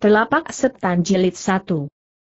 Telapak Setan Jilid 1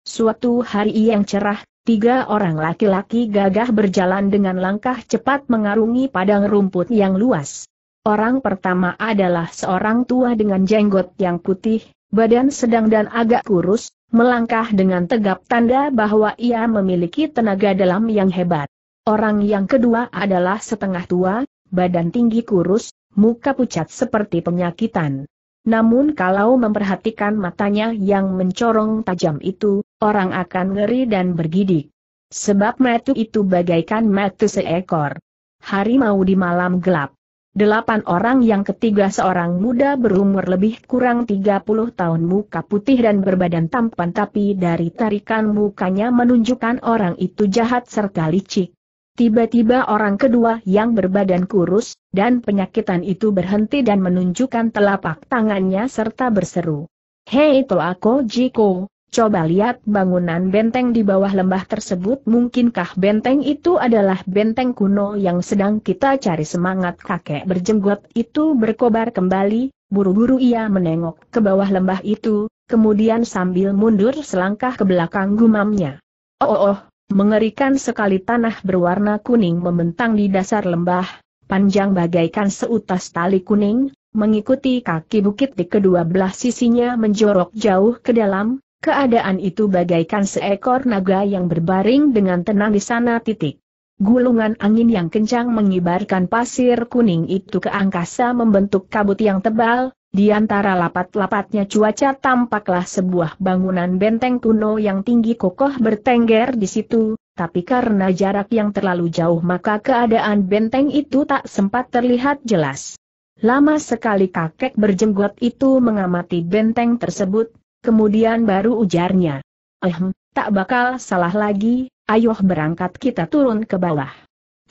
Suatu hari yang cerah, tiga orang laki-laki gagah berjalan dengan langkah cepat mengarungi padang rumput yang luas. Orang pertama adalah seorang tua dengan jenggot yang putih, badan sedang dan agak kurus, melangkah dengan tegap tanda bahwa ia memiliki tenaga dalam yang hebat. Orang yang kedua adalah setengah tua, badan tinggi kurus, muka pucat seperti penyakitan. Namun kalau memperhatikan matanya yang mencorong tajam itu, orang akan ngeri dan bergidik. Sebab metu itu bagaikan metu seekor. Hari mau di malam gelap. Delapan orang yang ketiga seorang muda berumur lebih kurang 30 tahun muka putih dan berbadan tampan tapi dari tarikan mukanya menunjukkan orang itu jahat serta licik. Tiba-tiba orang kedua yang berbadan kurus, dan penyakitan itu berhenti dan menunjukkan telapak tangannya serta berseru. Hei aku Jiko, coba lihat bangunan benteng di bawah lembah tersebut mungkinkah benteng itu adalah benteng kuno yang sedang kita cari semangat kakek berjenggot itu berkobar kembali, buru-buru ia menengok ke bawah lembah itu, kemudian sambil mundur selangkah ke belakang gumamnya. Oh oh oh, Mengerikan sekali tanah berwarna kuning membentang di dasar lembah, panjang bagaikan seutas tali kuning, mengikuti kaki bukit di kedua belah sisinya menjorok jauh ke dalam, keadaan itu bagaikan seekor naga yang berbaring dengan tenang di sana titik. Gulungan angin yang kencang mengibarkan pasir kuning itu ke angkasa membentuk kabut yang tebal, di antara lapat-lapatnya cuaca tampaklah sebuah bangunan benteng kuno yang tinggi kokoh bertengger di situ, tapi karena jarak yang terlalu jauh maka keadaan benteng itu tak sempat terlihat jelas. Lama sekali kakek berjenggot itu mengamati benteng tersebut, kemudian baru ujarnya. Eh, tak bakal salah lagi, ayo berangkat kita turun ke bawah.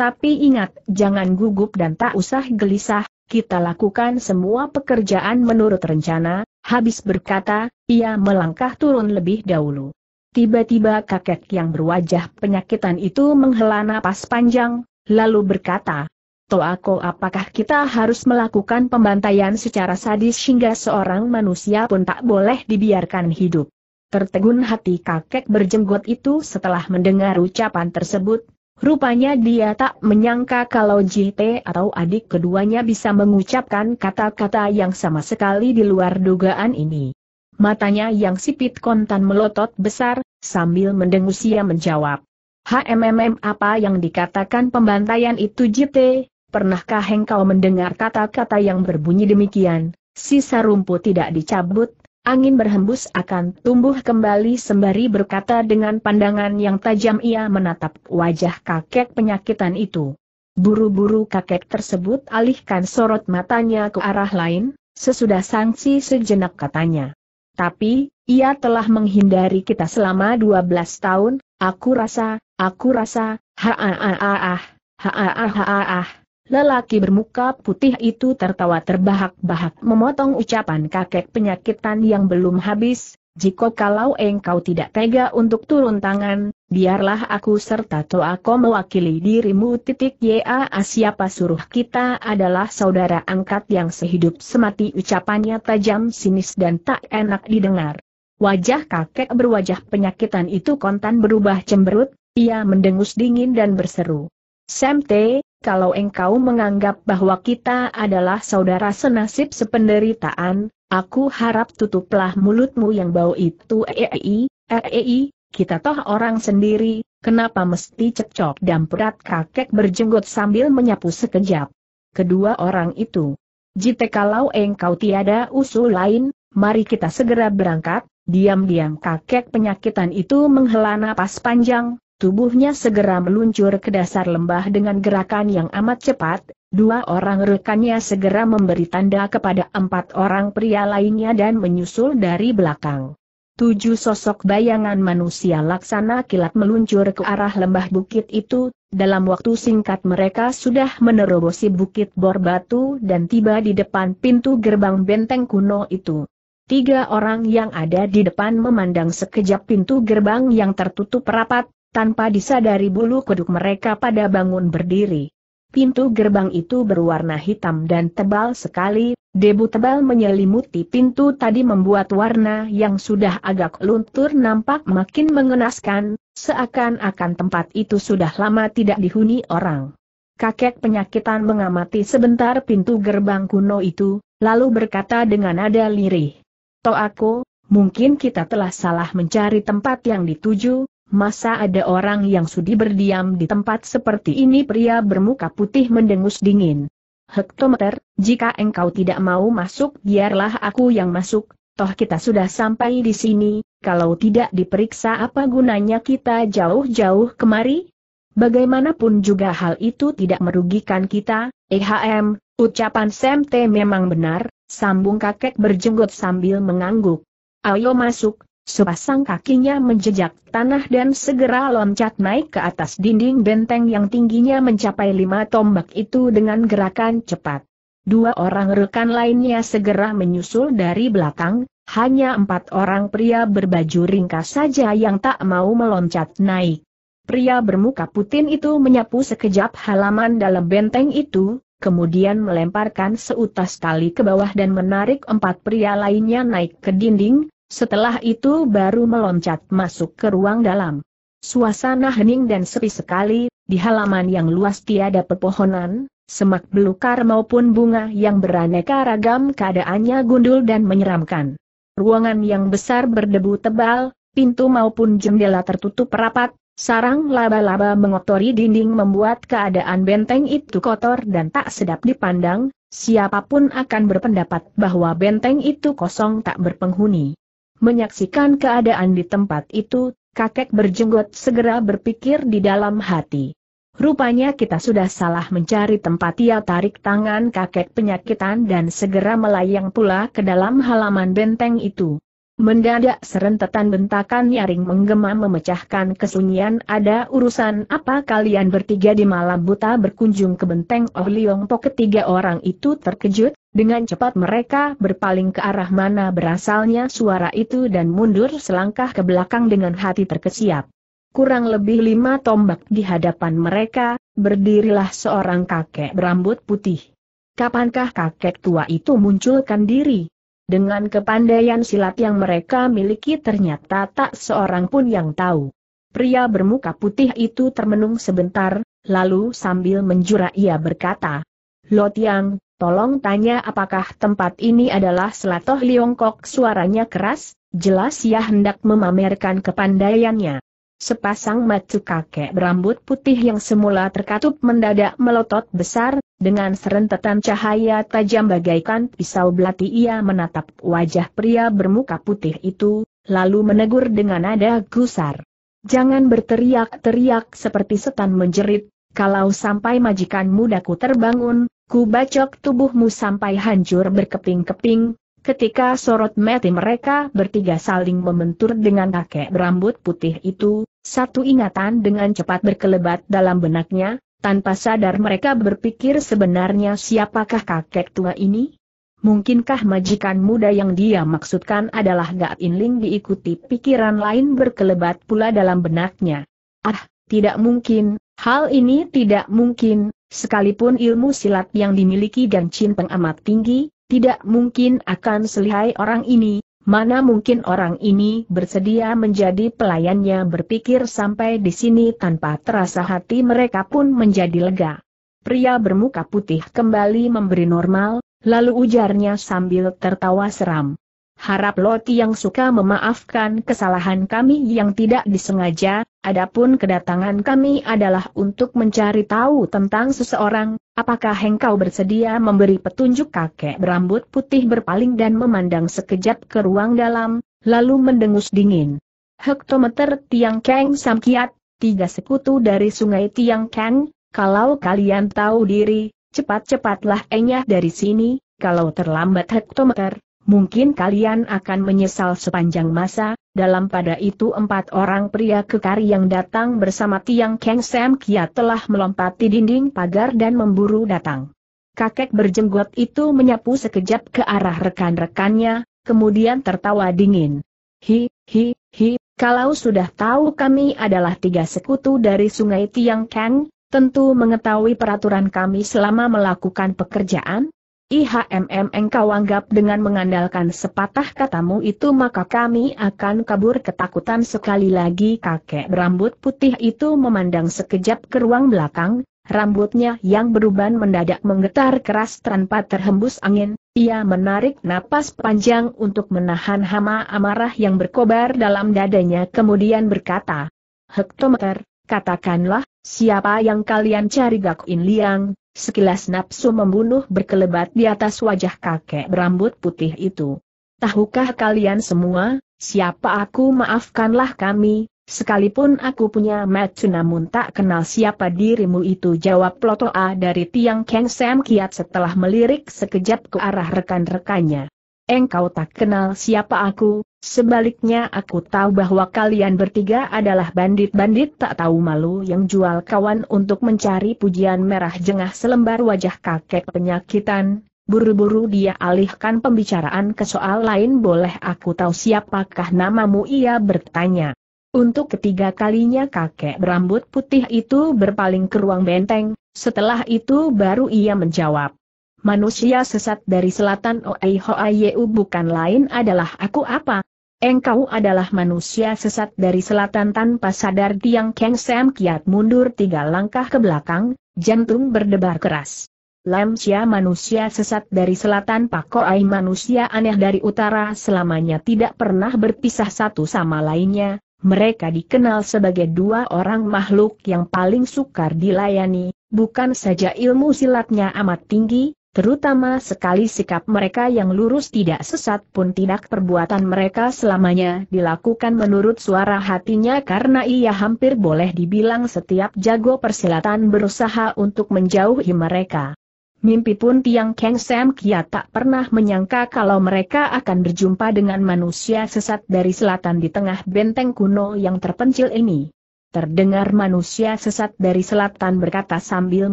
Tapi ingat, jangan gugup dan tak usah gelisah, kita lakukan semua pekerjaan menurut rencana, habis berkata, ia melangkah turun lebih dahulu. Tiba-tiba kakek yang berwajah penyakitan itu menghela napas panjang, lalu berkata, Toako apakah kita harus melakukan pembantaian secara sadis hingga seorang manusia pun tak boleh dibiarkan hidup? Tertegun hati kakek berjenggot itu setelah mendengar ucapan tersebut, Rupanya dia tak menyangka kalau JT atau adik keduanya bisa mengucapkan kata-kata yang sama sekali di luar dugaan ini. Matanya yang sipit kontan melotot besar, sambil mendengus ia menjawab. HMMM apa yang dikatakan pembantaian itu JT? Pernahkah engkau mendengar kata-kata yang berbunyi demikian? Sisa rumput tidak dicabut, Angin berhembus akan tumbuh kembali sembari berkata dengan pandangan yang tajam ia menatap wajah kakek penyakitan itu. Buru-buru kakek tersebut alihkan sorot matanya ke arah lain, sesudah sanksi sejenak katanya. Tapi, ia telah menghindari kita selama 12 tahun, aku rasa, aku rasa, ha ha ha ha ha ha ha ha ha ha Lelaki bermuka putih itu tertawa terbahak-bahak memotong ucapan kakek penyakitan yang belum habis, jika kalau engkau tidak tega untuk turun tangan, biarlah aku serta Toako mewakili dirimu titik ya siapa suruh kita adalah saudara angkat yang sehidup semati ucapannya tajam sinis dan tak enak didengar. Wajah kakek berwajah penyakitan itu kontan berubah cemberut, ia mendengus dingin dan berseru. Semte, kalau engkau menganggap bahwa kita adalah saudara senasib sependeritaan, aku harap tutuplah mulutmu yang bau itu eei, eei, kita toh orang sendiri, kenapa mesti cekcok dan perat kakek berjenggot sambil menyapu sekejap. Kedua orang itu. Jika kalau engkau tiada usul lain, mari kita segera berangkat, diam-diam kakek penyakitan itu menghela napas panjang, Tubuhnya segera meluncur ke dasar lembah dengan gerakan yang amat cepat, dua orang rekannya segera memberi tanda kepada empat orang pria lainnya dan menyusul dari belakang. Tujuh sosok bayangan manusia laksana kilat meluncur ke arah lembah bukit itu, dalam waktu singkat mereka sudah menerobosi bukit bor batu dan tiba di depan pintu gerbang benteng kuno itu. Tiga orang yang ada di depan memandang sekejap pintu gerbang yang tertutup rapat, tanpa disadari bulu kuduk mereka pada bangun berdiri. Pintu gerbang itu berwarna hitam dan tebal sekali, debu tebal menyelimuti pintu tadi membuat warna yang sudah agak luntur nampak makin mengenaskan, seakan-akan tempat itu sudah lama tidak dihuni orang. Kakek penyakitan mengamati sebentar pintu gerbang kuno itu, lalu berkata dengan nada lirih. "To aku, mungkin kita telah salah mencari tempat yang dituju, Masa ada orang yang sudi berdiam di tempat seperti ini pria bermuka putih mendengus dingin. Hektometer, jika engkau tidak mau masuk biarlah aku yang masuk, toh kita sudah sampai di sini, kalau tidak diperiksa apa gunanya kita jauh-jauh kemari? Bagaimanapun juga hal itu tidak merugikan kita, EHM, ucapan Semte memang benar, sambung kakek berjenggot sambil mengangguk. Ayo masuk, Sepasang kakinya menjejak tanah dan segera loncat naik ke atas dinding benteng yang tingginya mencapai lima tombak itu dengan gerakan cepat. Dua orang rekan lainnya segera menyusul dari belakang, hanya empat orang pria berbaju ringkas saja yang tak mau meloncat naik. Pria bermuka putih itu menyapu sekejap halaman dalam benteng itu, kemudian melemparkan seutas tali ke bawah dan menarik empat pria lainnya naik ke dinding, setelah itu baru meloncat masuk ke ruang dalam. Suasana hening dan sepi sekali, di halaman yang luas tiada pepohonan, semak belukar maupun bunga yang beraneka ragam keadaannya gundul dan menyeramkan. Ruangan yang besar berdebu tebal, pintu maupun jendela tertutup rapat, sarang laba-laba mengotori dinding membuat keadaan benteng itu kotor dan tak sedap dipandang, siapapun akan berpendapat bahwa benteng itu kosong tak berpenghuni. Menyaksikan keadaan di tempat itu, kakek berjenggot segera berpikir di dalam hati. Rupanya kita sudah salah mencari tempat ia tarik tangan kakek penyakitan dan segera melayang pula ke dalam halaman benteng itu. Mendadak serentetan bentakan nyaring menggema memecahkan kesunyian ada urusan apa kalian bertiga di malam buta berkunjung ke benteng Oh Liong Po ketiga orang itu terkejut, dengan cepat mereka berpaling ke arah mana berasalnya suara itu dan mundur selangkah ke belakang dengan hati terkesiap. Kurang lebih lima tombak di hadapan mereka, berdirilah seorang kakek berambut putih. Kapankah kakek tua itu munculkan diri? Dengan kepandaian silat yang mereka miliki ternyata tak seorang pun yang tahu. Pria bermuka putih itu termenung sebentar, lalu sambil menjura ia berkata, Lotiang, tolong tanya apakah tempat ini adalah Selatoh Liongkok suaranya keras, jelas ia hendak memamerkan kepandaiannya. Sepasang mata kakek berambut putih yang semula terkatup mendadak melotot besar, dengan serentetan cahaya tajam bagaikan pisau belati ia menatap wajah pria bermuka putih itu, lalu menegur dengan nada gusar. Jangan berteriak-teriak seperti setan menjerit, kalau sampai majikan mudaku terbangun, ku bacok tubuhmu sampai hancur berkeping-keping. Ketika sorot mati mereka bertiga saling membentur dengan kakek berambut putih itu, satu ingatan dengan cepat berkelebat dalam benaknya, tanpa sadar mereka berpikir sebenarnya siapakah kakek tua ini? Mungkinkah majikan muda yang dia maksudkan adalah Gak Inling diikuti pikiran lain berkelebat pula dalam benaknya? Ah, tidak mungkin, hal ini tidak mungkin, sekalipun ilmu silat yang dimiliki dan cinteng amat tinggi, tidak mungkin akan selihai orang ini, Mana mungkin orang ini bersedia menjadi pelayannya berpikir sampai di sini tanpa terasa hati mereka pun menjadi lega. Pria bermuka putih kembali memberi normal, lalu ujarnya sambil tertawa seram. Harap Loti yang suka memaafkan kesalahan kami yang tidak disengaja, adapun kedatangan kami adalah untuk mencari tahu tentang seseorang, apakah engkau bersedia memberi petunjuk kakek berambut putih berpaling dan memandang sekejap ke ruang dalam, lalu mendengus dingin. Hektometer Tiang Keng Samkiat, tiga sekutu dari sungai Tiang Keng, kalau kalian tahu diri, cepat-cepatlah enyah dari sini, kalau terlambat hektometer, Mungkin kalian akan menyesal sepanjang masa, dalam pada itu empat orang pria kekar yang datang bersama Tiang Keng Sam Kia telah melompati dinding pagar dan memburu datang. Kakek berjenggot itu menyapu sekejap ke arah rekan-rekannya, kemudian tertawa dingin. Hi, hi, hi, kalau sudah tahu kami adalah tiga sekutu dari sungai Tiang Keng, tentu mengetahui peraturan kami selama melakukan pekerjaan, IHMM engkau anggap dengan mengandalkan sepatah katamu itu maka kami akan kabur ketakutan sekali lagi kakek berambut putih itu memandang sekejap ke ruang belakang, rambutnya yang beruban mendadak menggetar keras tanpa terhembus angin, ia menarik napas panjang untuk menahan hama amarah yang berkobar dalam dadanya kemudian berkata, Hektometer, katakanlah, siapa yang kalian cari Gak Liang, Sekilas nafsu membunuh berkelebat di atas wajah kakek berambut putih itu. Tahukah kalian semua, siapa aku maafkanlah kami, sekalipun aku punya metu namun tak kenal siapa dirimu itu jawab Plotoa dari tiang Kang Sam Kiat setelah melirik sekejap ke arah rekan-rekannya. Engkau tak kenal siapa aku, Sebaliknya aku tahu bahwa kalian bertiga adalah bandit-bandit tak tahu malu yang jual kawan untuk mencari pujian merah jengah selembar wajah kakek penyakitan. Buru-buru dia alihkan pembicaraan ke soal lain boleh aku tahu siapakah namamu ia bertanya. Untuk ketiga kalinya kakek berambut putih itu berpaling ke ruang benteng, setelah itu baru ia menjawab. Manusia sesat dari selatan Oei Yeu bukan lain adalah aku apa, Engkau adalah manusia sesat dari selatan tanpa sadar Tiang Keng Sam kiat mundur tiga langkah ke belakang, jantung berdebar keras. Lam sia manusia sesat dari selatan Pak Pakoai manusia aneh dari utara selamanya tidak pernah berpisah satu sama lainnya, mereka dikenal sebagai dua orang makhluk yang paling sukar dilayani, bukan saja ilmu silatnya amat tinggi, Terutama sekali sikap mereka yang lurus tidak sesat pun tidak perbuatan mereka selamanya dilakukan menurut suara hatinya karena ia hampir boleh dibilang setiap jago persilatan berusaha untuk menjauhi mereka. Mimpi pun Tiang Keng Sam Kia tak pernah menyangka kalau mereka akan berjumpa dengan manusia sesat dari selatan di tengah benteng kuno yang terpencil ini. Terdengar manusia sesat dari selatan berkata sambil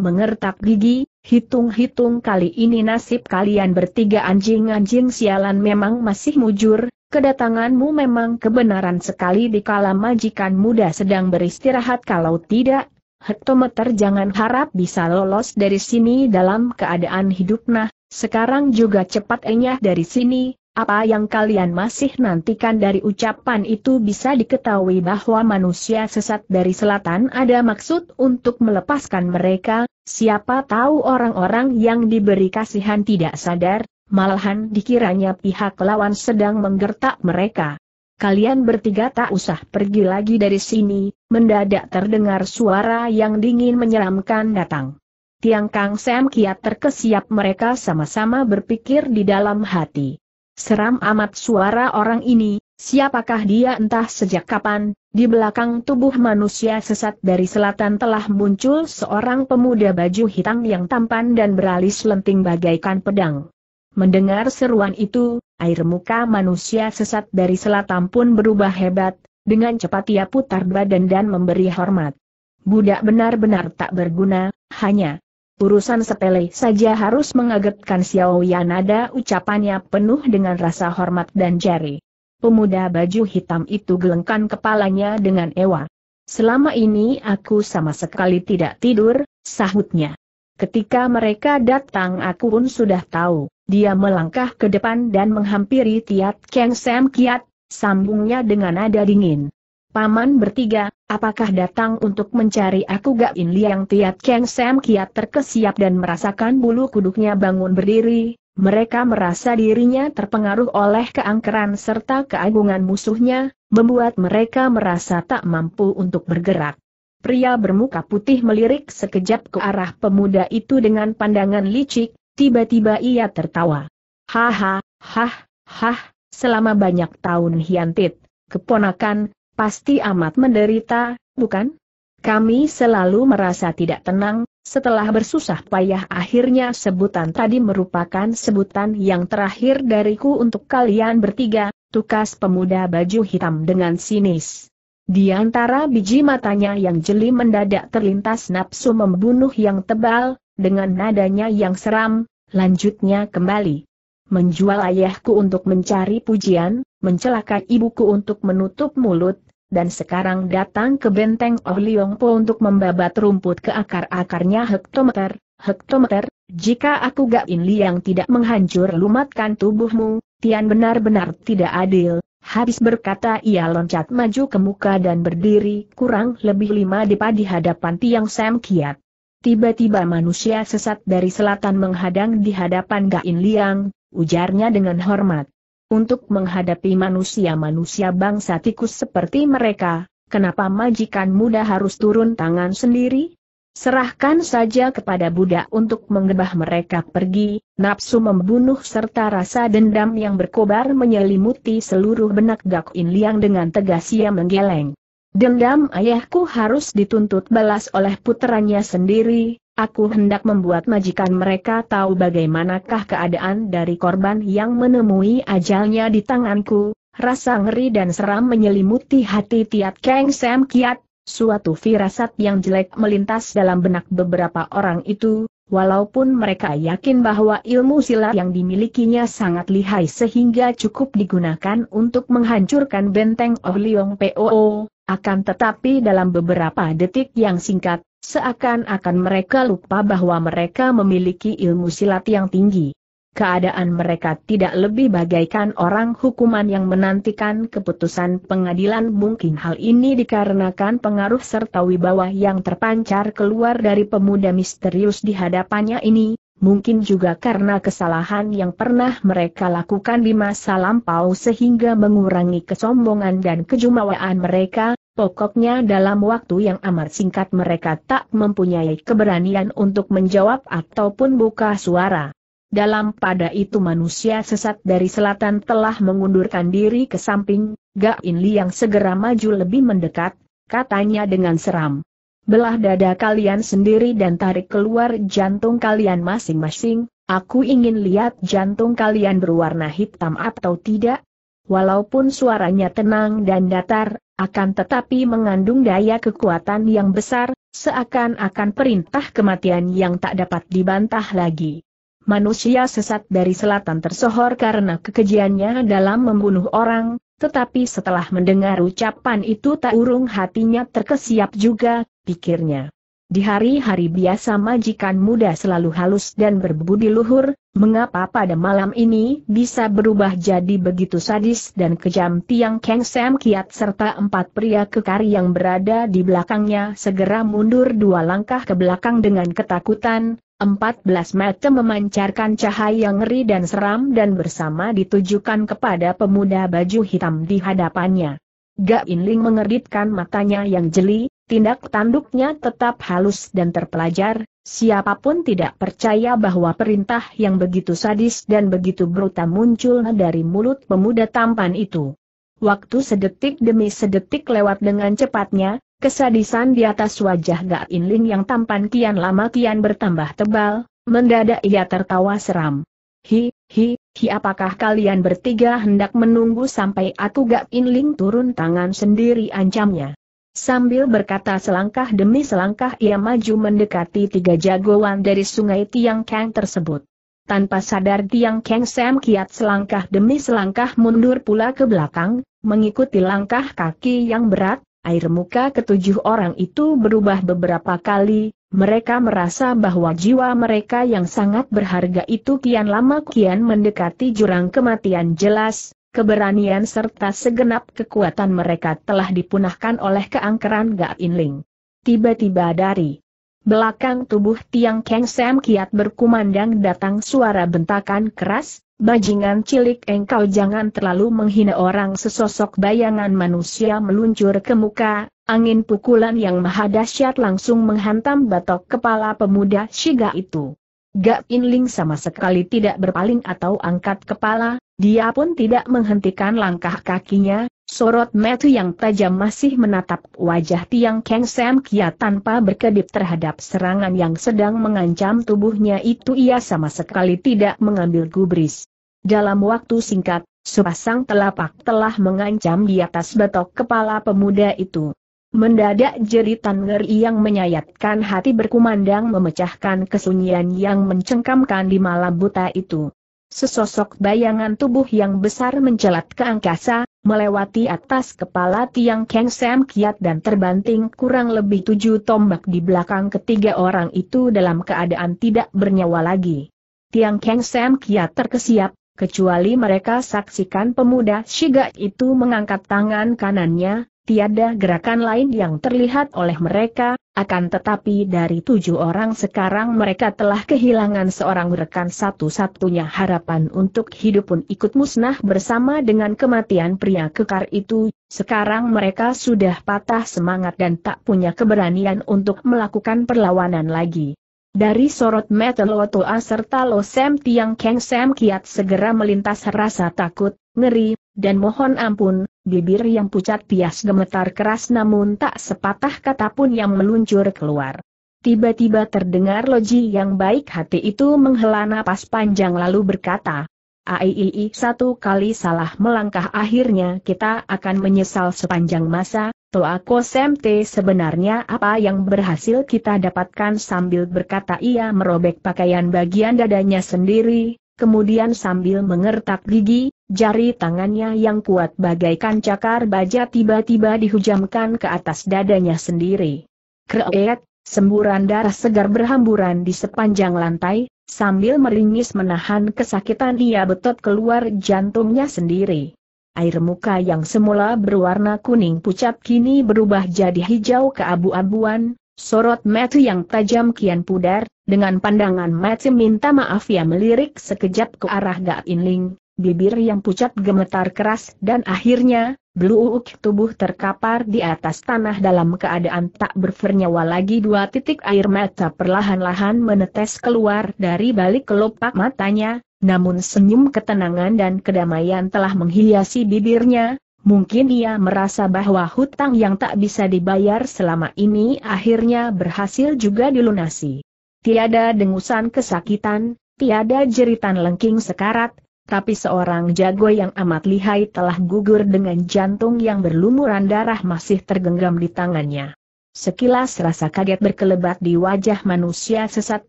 mengertak gigi, Hitung-hitung kali ini nasib kalian bertiga anjing-anjing sialan memang masih mujur, kedatanganmu memang kebenaran sekali di kala majikan muda sedang beristirahat kalau tidak, hektometer jangan harap bisa lolos dari sini dalam keadaan hidup nah, sekarang juga cepat enyah dari sini, apa yang kalian masih nantikan dari ucapan itu bisa diketahui bahwa manusia sesat dari selatan ada maksud untuk melepaskan mereka, siapa tahu orang-orang yang diberi kasihan tidak sadar, malahan dikiranya pihak lawan sedang menggertak mereka. Kalian bertiga tak usah pergi lagi dari sini, mendadak terdengar suara yang dingin menyeramkan datang. Tiang Kang Sam kiat terkesiap mereka sama-sama berpikir di dalam hati. Seram amat suara orang ini, siapakah dia entah sejak kapan, di belakang tubuh manusia sesat dari selatan telah muncul seorang pemuda baju hitam yang tampan dan beralis lenting bagaikan pedang. Mendengar seruan itu, air muka manusia sesat dari selatan pun berubah hebat, dengan cepat ia putar badan dan memberi hormat. Budak benar-benar tak berguna, hanya Urusan sepele saja harus mengagetkan Xiao Yanada, ucapannya penuh dengan rasa hormat dan jari. Pemuda baju hitam itu gelengkan kepalanya dengan ewa. Selama ini aku sama sekali tidak tidur, sahutnya. Ketika mereka datang aku pun sudah tahu, dia melangkah ke depan dan menghampiri Tiat Keng Sam Kiat, sambungnya dengan nada dingin. Paman bertiga, apakah datang untuk mencari aku Gak In Liang Tiat Keng Sam Kiat terkesiap dan merasakan bulu kuduknya bangun berdiri, mereka merasa dirinya terpengaruh oleh keangkeran serta keagungan musuhnya, membuat mereka merasa tak mampu untuk bergerak. Pria bermuka putih melirik sekejap ke arah pemuda itu dengan pandangan licik, tiba-tiba ia tertawa. Haha, hah, hah, selama banyak tahun hiantit, keponakan, Pasti amat menderita, bukan? Kami selalu merasa tidak tenang, setelah bersusah payah akhirnya sebutan tadi merupakan sebutan yang terakhir dariku untuk kalian bertiga, tukas pemuda baju hitam dengan sinis. Di antara biji matanya yang jeli mendadak terlintas nafsu membunuh yang tebal, dengan nadanya yang seram, lanjutnya kembali. Menjual ayahku untuk mencari pujian, mencelakai ibuku untuk menutup mulut, dan sekarang datang ke benteng Oh Leong Po untuk membabat rumput ke akar-akarnya hektometer, hektometer, jika aku Gak In Liang tidak menghancur lumatkan tubuhmu, Tian benar-benar tidak adil. Habis berkata ia loncat maju ke muka dan berdiri kurang lebih lima depa di hadapan tiang Sam Kiat. Tiba-tiba manusia sesat dari selatan menghadang di hadapan Gain Liang, ujarnya dengan hormat untuk menghadapi manusia-manusia bangsa tikus seperti mereka, kenapa majikan muda harus turun tangan sendiri? Serahkan saja kepada Buddha untuk menggebah mereka pergi, nafsu membunuh serta rasa dendam yang berkobar menyelimuti seluruh benak Gak In Liang dengan tegas ia menggeleng. Dendam ayahku harus dituntut balas oleh putranya sendiri, Aku hendak membuat majikan mereka tahu bagaimanakah keadaan dari korban yang menemui ajalnya di tanganku. Rasa ngeri dan seram menyelimuti hati Tiat keng Sam Kiat, suatu firasat yang jelek melintas dalam benak beberapa orang itu, walaupun mereka yakin bahwa ilmu silat yang dimilikinya sangat lihai sehingga cukup digunakan untuk menghancurkan benteng Oh Leong POO, akan tetapi dalam beberapa detik yang singkat, Seakan-akan mereka lupa bahwa mereka memiliki ilmu silat yang tinggi. Keadaan mereka tidak lebih bagaikan orang hukuman yang menantikan keputusan pengadilan mungkin hal ini dikarenakan pengaruh serta wibawa yang terpancar keluar dari pemuda misterius di hadapannya ini, mungkin juga karena kesalahan yang pernah mereka lakukan di masa lampau sehingga mengurangi kesombongan dan kejumawaan mereka, Pokoknya dalam waktu yang amat singkat mereka tak mempunyai keberanian untuk menjawab ataupun buka suara. Dalam pada itu manusia sesat dari selatan telah mengundurkan diri ke samping, Gak Gain yang segera maju lebih mendekat, katanya dengan seram. Belah dada kalian sendiri dan tarik keluar jantung kalian masing-masing, aku ingin lihat jantung kalian berwarna hitam atau tidak, Walaupun suaranya tenang dan datar, akan tetapi mengandung daya kekuatan yang besar, seakan-akan perintah kematian yang tak dapat dibantah lagi. Manusia sesat dari selatan tersohor karena kekejiannya dalam membunuh orang, tetapi setelah mendengar ucapan itu tak urung hatinya terkesiap juga, pikirnya. Di hari-hari biasa majikan muda selalu halus dan berbudi luhur, mengapa pada malam ini bisa berubah jadi begitu sadis dan kejam Tiang Keng Sam Kiat serta empat pria kekar yang berada di belakangnya segera mundur dua langkah ke belakang dengan ketakutan, empat belas mata memancarkan cahaya ngeri dan seram dan bersama ditujukan kepada pemuda baju hitam di hadapannya. Gak Inling mengeritkan matanya yang jeli, Tindak tanduknya tetap halus dan terpelajar, siapapun tidak percaya bahwa perintah yang begitu sadis dan begitu brutal muncul dari mulut pemuda tampan itu. Waktu sedetik demi sedetik lewat dengan cepatnya, kesadisan di atas wajah Ga Inling yang tampan kian lama kian bertambah tebal, mendadak ia tertawa seram. Hi, hi, hi apakah kalian bertiga hendak menunggu sampai aku Ga Inling turun tangan sendiri ancamnya? Sambil berkata selangkah demi selangkah ia maju mendekati tiga jagoan dari sungai Tiang Kang tersebut. Tanpa sadar Tiang Kang Sam kiat selangkah demi selangkah mundur pula ke belakang, mengikuti langkah kaki yang berat, air muka ketujuh orang itu berubah beberapa kali, mereka merasa bahwa jiwa mereka yang sangat berharga itu kian lama kian mendekati jurang kematian jelas, keberanian serta segenap kekuatan mereka telah dipunahkan oleh keangkeran Ga Inling. Tiba-tiba dari belakang tubuh tiang Keng Sam kiat berkumandang datang suara bentakan keras, Bajingan cilik engkau jangan terlalu menghina orang sesosok bayangan manusia meluncur ke muka, angin pukulan yang maha dahsyat langsung menghantam batok kepala pemuda Shiga itu. Gak Inling sama sekali tidak berpaling atau angkat kepala, dia pun tidak menghentikan langkah kakinya, sorot mata yang tajam masih menatap wajah Tiang Keng Sam Kia tanpa berkedip terhadap serangan yang sedang mengancam tubuhnya itu ia sama sekali tidak mengambil gubris. Dalam waktu singkat, sepasang telapak telah mengancam di atas betok kepala pemuda itu. Mendadak jeritan ngeri yang menyayatkan hati berkumandang memecahkan kesunyian yang mencengkamkan di malam buta itu. Sesosok bayangan tubuh yang besar mencelat ke angkasa, melewati atas kepala tiang Kang Sam Kiat dan terbanting kurang lebih tujuh tombak di belakang ketiga orang itu dalam keadaan tidak bernyawa lagi. Tiang Kang Sam Kiat terkesiap, kecuali mereka saksikan pemuda Shiga itu mengangkat tangan kanannya, Tiada gerakan lain yang terlihat oleh mereka, akan tetapi dari tujuh orang sekarang mereka telah kehilangan seorang rekan satu-satunya harapan untuk hidup pun ikut musnah bersama dengan kematian pria kekar itu, sekarang mereka sudah patah semangat dan tak punya keberanian untuk melakukan perlawanan lagi. Dari sorot mata Lo serta Lo Sam Tiang Keng Sam Kiat segera melintas rasa takut, ngeri, dan mohon ampun, bibir yang pucat bias gemetar keras namun tak sepatah kata pun yang meluncur keluar. Tiba-tiba terdengar Loji yang baik hati itu menghela napas panjang lalu berkata, AIII satu kali salah melangkah akhirnya kita akan menyesal sepanjang masa, Toa Semte sebenarnya apa yang berhasil kita dapatkan sambil berkata ia merobek pakaian bagian dadanya sendiri, Kemudian sambil mengertak gigi, jari tangannya yang kuat bagaikan cakar baja tiba-tiba dihujamkan ke atas dadanya sendiri. Kreet, semburan darah segar berhamburan di sepanjang lantai, sambil meringis menahan kesakitan ia betot keluar jantungnya sendiri. Air muka yang semula berwarna kuning pucat kini berubah jadi hijau keabu-abuan, sorot mata yang tajam kian pudar, dengan pandangan Matsi minta maaf yang melirik sekejap ke arah Ga Inling, bibir yang pucat gemetar keras dan akhirnya, Bluuk tubuh terkapar di atas tanah dalam keadaan tak bernyawa lagi dua titik air mata perlahan-lahan menetes keluar dari balik kelopak matanya, namun senyum ketenangan dan kedamaian telah menghiasi bibirnya, Mungkin ia merasa bahwa hutang yang tak bisa dibayar selama ini akhirnya berhasil juga dilunasi tiada dengusan kesakitan, tiada jeritan lengking sekarat, tapi seorang jago yang amat lihai telah gugur dengan jantung yang berlumuran darah masih tergenggam di tangannya. Sekilas rasa kaget berkelebat di wajah manusia sesat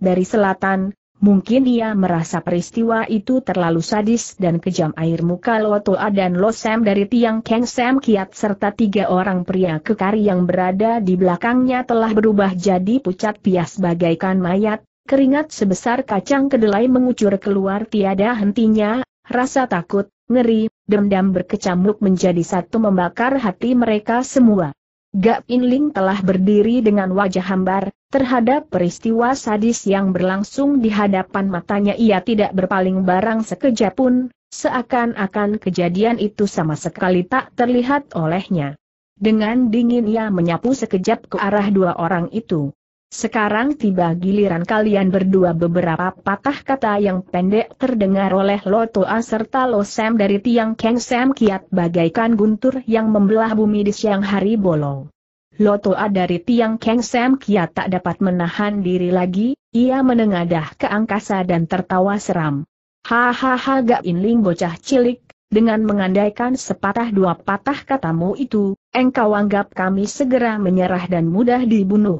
dari selatan, Mungkin ia merasa peristiwa itu terlalu sadis dan kejam air muka Lotoa dan Losem dari tiang Keng Sam Kiat serta tiga orang pria kekar yang berada di belakangnya telah berubah jadi pucat pias bagaikan mayat, keringat sebesar kacang kedelai mengucur keluar tiada hentinya, rasa takut, ngeri, dendam berkecamuk menjadi satu membakar hati mereka semua. Gak Inling telah berdiri dengan wajah hambar, Terhadap peristiwa sadis yang berlangsung di hadapan matanya ia tidak berpaling barang sekejap pun, seakan-akan kejadian itu sama sekali tak terlihat olehnya. Dengan dingin ia menyapu sekejap ke arah dua orang itu. Sekarang tiba giliran kalian berdua beberapa patah kata yang pendek terdengar oleh Lotoa serta Losem dari tiang Keng Sam kiat bagaikan guntur yang membelah bumi di siang hari bolong. Lotoa dari tiang Kang Sam Kia tak dapat menahan diri lagi, ia menengadah ke angkasa dan tertawa seram. Hahaha gak inling bocah cilik, dengan mengandaikan sepatah dua patah katamu itu, engkau anggap kami segera menyerah dan mudah dibunuh.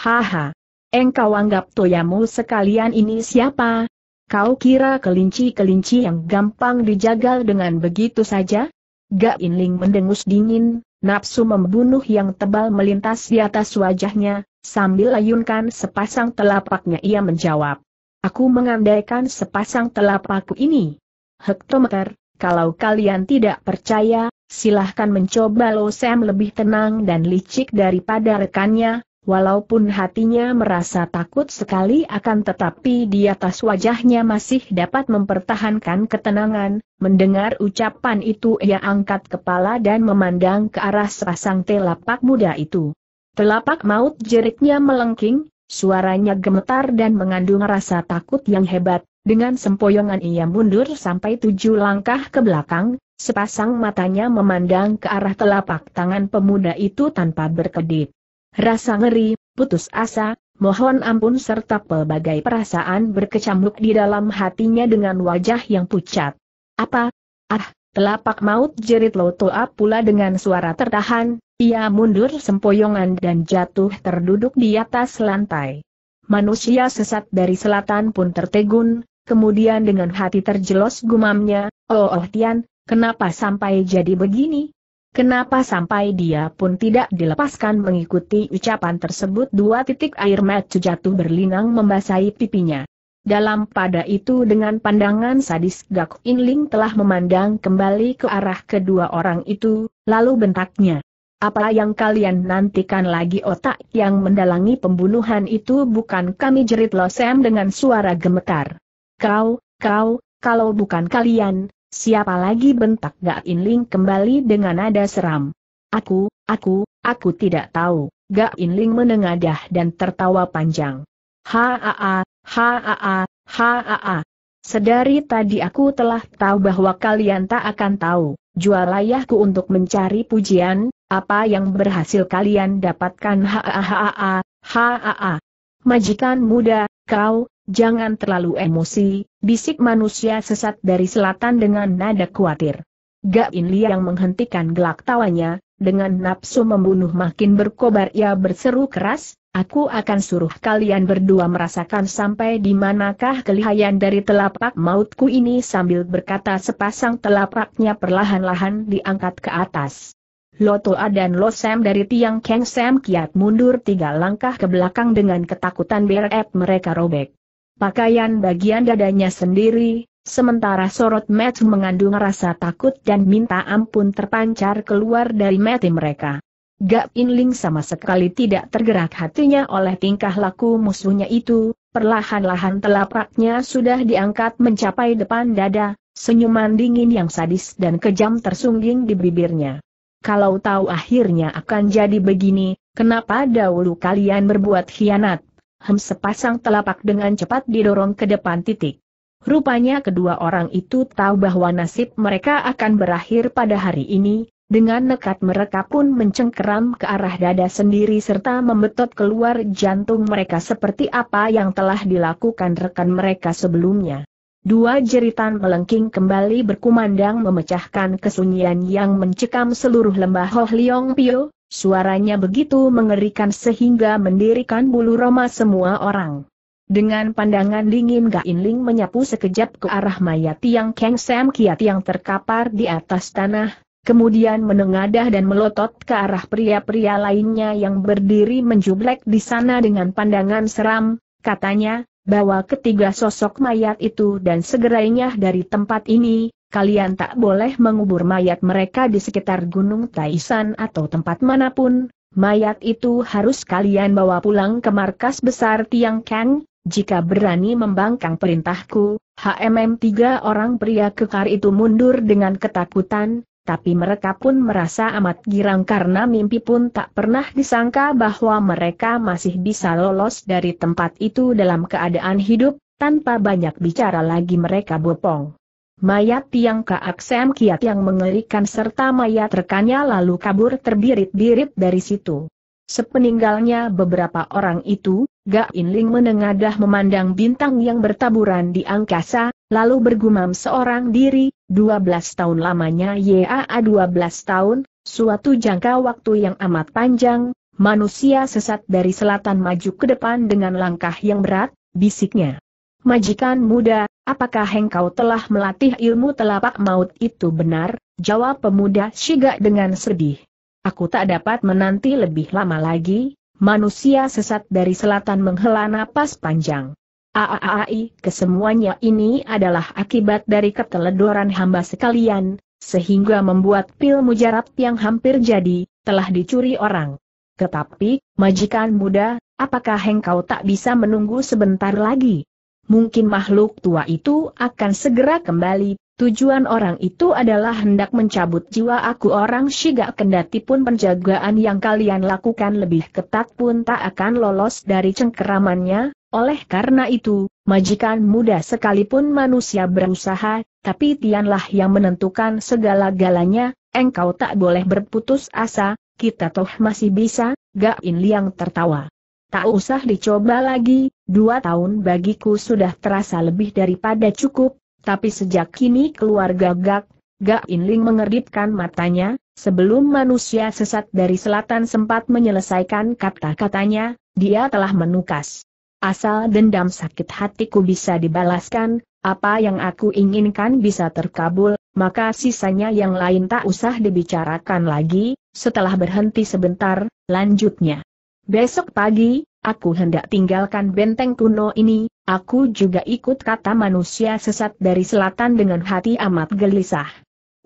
Haha. Engkau anggap toyamu sekalian ini siapa? Kau kira kelinci-kelinci yang gampang dijagal dengan begitu saja? Gak Inling mendengus dingin, Nafsu membunuh yang tebal melintas di atas wajahnya, sambil ayunkan sepasang telapaknya ia menjawab. Aku mengandaikan sepasang telapakku ini. Hektometer, kalau kalian tidak percaya, silahkan mencoba Lo lebih tenang dan licik daripada rekannya, Walaupun hatinya merasa takut sekali akan tetapi di atas wajahnya masih dapat mempertahankan ketenangan, mendengar ucapan itu ia angkat kepala dan memandang ke arah sepasang telapak muda itu. Telapak maut jeriknya melengking, suaranya gemetar dan mengandung rasa takut yang hebat, dengan sempoyongan ia mundur sampai tujuh langkah ke belakang, sepasang matanya memandang ke arah telapak tangan pemuda itu tanpa berkedip. Rasa ngeri, putus asa, mohon ampun serta pelbagai perasaan berkecamuk di dalam hatinya dengan wajah yang pucat. Apa? Ah, telapak maut jerit Lotoa pula dengan suara tertahan, ia mundur sempoyongan dan jatuh terduduk di atas lantai. Manusia sesat dari selatan pun tertegun, kemudian dengan hati terjelos gumamnya, oh oh Tian, kenapa sampai jadi begini? Kenapa sampai dia pun tidak dilepaskan mengikuti ucapan tersebut dua titik air mata jatuh berlinang membasahi pipinya. Dalam pada itu dengan pandangan sadis Gak Inling telah memandang kembali ke arah kedua orang itu, lalu bentaknya. Apa yang kalian nantikan lagi otak yang mendalangi pembunuhan itu bukan kami jerit Losem dengan suara gemetar. Kau, kau, kalau bukan kalian, Siapa lagi bentak Gak Inling kembali dengan nada seram. Aku, aku, aku tidak tahu. Gak Inling menengadah dan tertawa panjang. Haa, haa, haa. Sedari tadi aku telah tahu bahwa kalian tak akan tahu. Jual ayahku untuk mencari pujian, apa yang berhasil kalian dapatkan haa, haa, haa. Majikan muda, kau, jangan terlalu emosi, bisik manusia sesat dari selatan dengan nada khawatir. Gak In yang menghentikan gelak tawanya, dengan nafsu membunuh makin berkobar ia berseru keras, aku akan suruh kalian berdua merasakan sampai di manakah kelihayan dari telapak mautku ini sambil berkata sepasang telapaknya perlahan-lahan diangkat ke atas. Loto Lotoa dan Sam dari tiang Keng Sam kiat mundur tiga langkah ke belakang dengan ketakutan berat mereka robek pakaian bagian dadanya sendiri, sementara sorot Matt mengandung rasa takut dan minta ampun terpancar keluar dari Matt mereka. Gak Inling sama sekali tidak tergerak hatinya oleh tingkah laku musuhnya itu, perlahan-lahan telapaknya sudah diangkat mencapai depan dada, senyuman dingin yang sadis dan kejam tersungging di bibirnya. Kalau tahu akhirnya akan jadi begini, kenapa dahulu kalian berbuat hianat? hem sepasang telapak dengan cepat didorong ke depan titik. Rupanya kedua orang itu tahu bahwa nasib mereka akan berakhir pada hari ini, dengan nekat mereka pun mencengkeram ke arah dada sendiri serta membetot keluar jantung mereka seperti apa yang telah dilakukan rekan mereka sebelumnya. Dua jeritan melengking kembali berkumandang memecahkan kesunyian yang mencekam seluruh lembah Hoh Leong Pio, Suaranya begitu mengerikan sehingga mendirikan bulu roma semua orang. Dengan pandangan dingin Ga Inling menyapu sekejap ke arah mayat Tiang Keng Sam Kiat yang terkapar di atas tanah, kemudian menengadah dan melotot ke arah pria-pria lainnya yang berdiri menjublek di sana dengan pandangan seram, katanya, bawa ketiga sosok mayat itu dan segerainya dari tempat ini, kalian tak boleh mengubur mayat mereka di sekitar Gunung Taisan atau tempat manapun, mayat itu harus kalian bawa pulang ke markas besar Tiang Kang, jika berani membangkang perintahku, HMM tiga orang pria kekar itu mundur dengan ketakutan, tapi mereka pun merasa amat girang karena mimpi pun tak pernah disangka bahwa mereka masih bisa lolos dari tempat itu dalam keadaan hidup, tanpa banyak bicara lagi mereka bopong. Mayat Tiang Kaak Sam Kiat yang mengerikan serta mayat rekannya lalu kabur terbirit-birit dari situ. Sepeninggalnya beberapa orang itu, Ga Inling menengadah memandang bintang yang bertaburan di angkasa, lalu bergumam seorang diri, 12 tahun lamanya YAA 12 tahun, suatu jangka waktu yang amat panjang, manusia sesat dari selatan maju ke depan dengan langkah yang berat, bisiknya. Majikan muda, apakah engkau telah melatih ilmu telapak maut itu benar? Jawab pemuda Shiga dengan sedih. Aku tak dapat menanti lebih lama lagi, manusia sesat dari selatan menghela napas panjang. Aaai, kesemuanya ini adalah akibat dari keteledoran hamba sekalian, sehingga membuat pil mujarab yang hampir jadi, telah dicuri orang. Tetapi, majikan muda, apakah engkau tak bisa menunggu sebentar lagi? mungkin makhluk tua itu akan segera kembali. Tujuan orang itu adalah hendak mencabut jiwa aku orang Shiga kendati pun penjagaan yang kalian lakukan lebih ketat pun tak akan lolos dari cengkeramannya, oleh karena itu, majikan muda sekalipun manusia berusaha, tapi Tianlah yang menentukan segala-galanya, engkau tak boleh berputus asa, kita toh masih bisa, Gak Gain Liang tertawa. Tak usah dicoba lagi, Dua tahun bagiku sudah terasa lebih daripada cukup, tapi sejak kini keluarga Gak, Gak Inling mengerdipkan matanya, sebelum manusia sesat dari selatan sempat menyelesaikan kata-katanya, dia telah menukas. Asal dendam sakit hatiku bisa dibalaskan, apa yang aku inginkan bisa terkabul, maka sisanya yang lain tak usah dibicarakan lagi, setelah berhenti sebentar, lanjutnya. Besok pagi, aku hendak tinggalkan benteng kuno ini, aku juga ikut kata manusia sesat dari selatan dengan hati amat gelisah.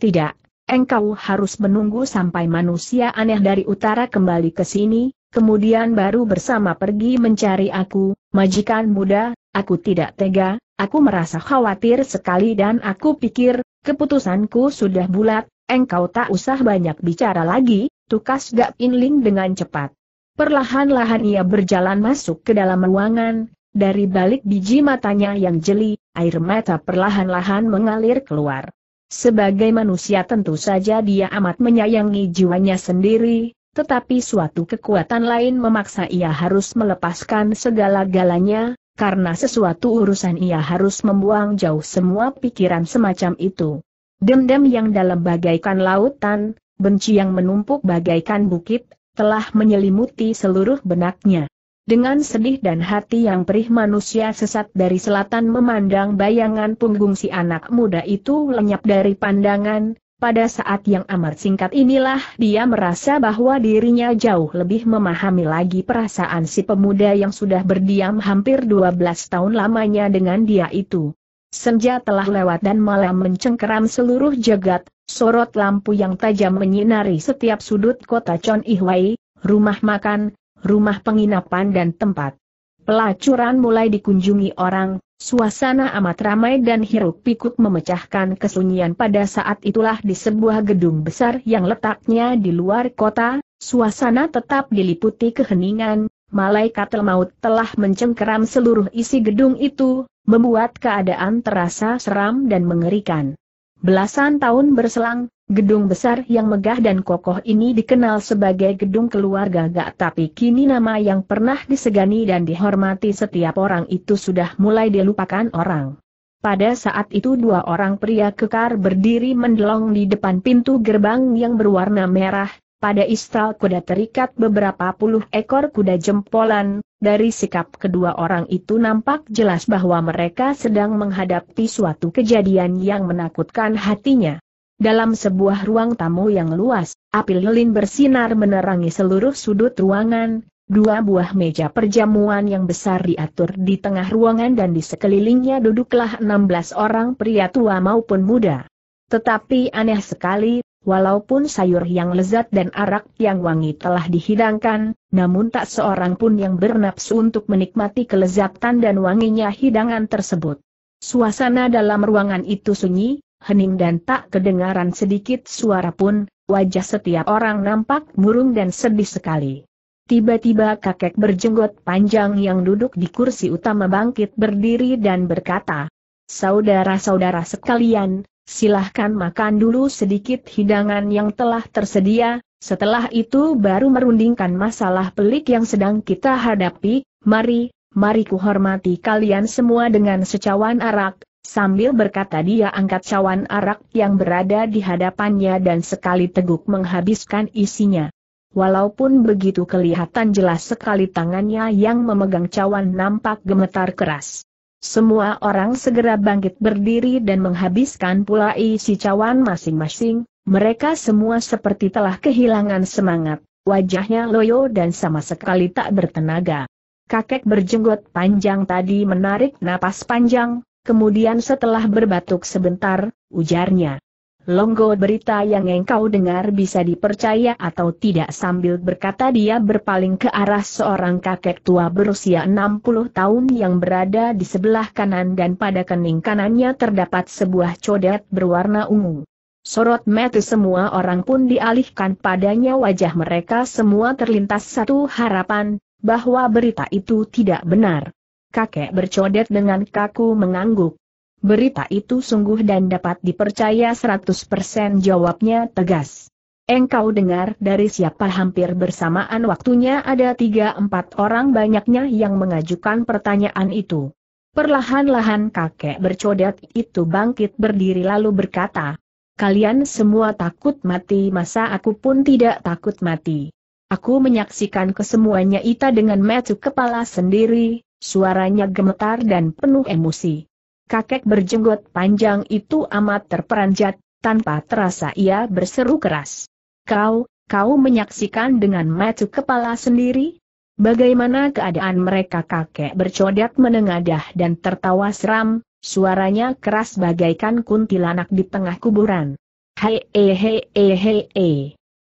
Tidak, engkau harus menunggu sampai manusia aneh dari utara kembali ke sini, kemudian baru bersama pergi mencari aku, majikan muda, aku tidak tega, aku merasa khawatir sekali dan aku pikir, keputusanku sudah bulat, engkau tak usah banyak bicara lagi, tukas Gak Inling dengan cepat. Perlahan-lahan ia berjalan masuk ke dalam ruangan, dari balik biji matanya yang jeli, air mata perlahan-lahan mengalir keluar. Sebagai manusia tentu saja dia amat menyayangi jiwanya sendiri, tetapi suatu kekuatan lain memaksa ia harus melepaskan segala-galanya, karena sesuatu urusan ia harus membuang jauh semua pikiran semacam itu. Dendam yang dalam bagaikan lautan, benci yang menumpuk bagaikan bukit, telah menyelimuti seluruh benaknya. Dengan sedih dan hati yang perih manusia sesat dari selatan memandang bayangan punggung si anak muda itu lenyap dari pandangan, pada saat yang amat singkat inilah dia merasa bahwa dirinya jauh lebih memahami lagi perasaan si pemuda yang sudah berdiam hampir 12 tahun lamanya dengan dia itu. Senja telah lewat dan malam mencengkeram seluruh jagat, Sorot lampu yang tajam menyinari setiap sudut kota Chon Ihwai, rumah makan, rumah penginapan dan tempat. Pelacuran mulai dikunjungi orang, suasana amat ramai dan hiruk pikuk memecahkan kesunyian pada saat itulah di sebuah gedung besar yang letaknya di luar kota, suasana tetap diliputi keheningan, malaikat maut telah mencengkeram seluruh isi gedung itu, membuat keadaan terasa seram dan mengerikan. Belasan tahun berselang, gedung besar yang megah dan kokoh ini dikenal sebagai gedung keluarga gak tapi kini nama yang pernah disegani dan dihormati setiap orang itu sudah mulai dilupakan orang. Pada saat itu dua orang pria kekar berdiri mendelong di depan pintu gerbang yang berwarna merah, pada istal kuda terikat beberapa puluh ekor kuda jempolan, dari sikap kedua orang itu nampak jelas bahwa mereka sedang menghadapi suatu kejadian yang menakutkan hatinya. Dalam sebuah ruang tamu yang luas, api lilin bersinar menerangi seluruh sudut ruangan, dua buah meja perjamuan yang besar diatur di tengah ruangan dan di sekelilingnya duduklah 16 orang pria tua maupun muda. Tetapi aneh sekali, Walaupun sayur yang lezat dan arak yang wangi telah dihidangkan, namun tak seorang pun yang bernafsu untuk menikmati kelezatan dan wanginya hidangan tersebut. Suasana dalam ruangan itu sunyi, hening dan tak kedengaran sedikit suara pun, wajah setiap orang nampak murung dan sedih sekali. Tiba-tiba kakek berjenggot panjang yang duduk di kursi utama bangkit berdiri dan berkata, Saudara-saudara sekalian, silahkan makan dulu sedikit hidangan yang telah tersedia, setelah itu baru merundingkan masalah pelik yang sedang kita hadapi, mari, mari kuhormati kalian semua dengan secawan arak, Sambil berkata dia angkat cawan arak yang berada di hadapannya dan sekali teguk menghabiskan isinya. Walaupun begitu kelihatan jelas sekali tangannya yang memegang cawan nampak gemetar keras. Semua orang segera bangkit berdiri dan menghabiskan pula isi cawan masing-masing, mereka semua seperti telah kehilangan semangat, wajahnya loyo dan sama sekali tak bertenaga. Kakek berjenggot panjang tadi menarik napas panjang, kemudian setelah berbatuk sebentar, ujarnya, Longgo berita yang engkau dengar bisa dipercaya atau tidak sambil berkata dia berpaling ke arah seorang kakek tua berusia 60 tahun yang berada di sebelah kanan dan pada kening kanannya terdapat sebuah codet berwarna ungu. Sorot mata semua orang pun dialihkan padanya wajah mereka semua terlintas satu harapan, bahwa berita itu tidak benar. Kakek bercodet dengan kaku mengangguk. Berita itu sungguh dan dapat dipercaya 100% jawabnya tegas. Engkau dengar dari siapa hampir bersamaan waktunya ada tiga empat orang banyaknya yang mengajukan pertanyaan itu. Perlahan-lahan kakek bercodet itu bangkit berdiri lalu berkata, Kalian semua takut mati masa aku pun tidak takut mati. Aku menyaksikan kesemuanya Ita dengan metu kepala sendiri, suaranya gemetar dan penuh emosi kakek berjenggot panjang itu amat terperanjat, tanpa terasa ia berseru keras. Kau, kau menyaksikan dengan mata kepala sendiri? Bagaimana keadaan mereka kakek bercodak menengadah dan tertawa seram, suaranya keras bagaikan kuntilanak di tengah kuburan. Hei hei hei hei hei.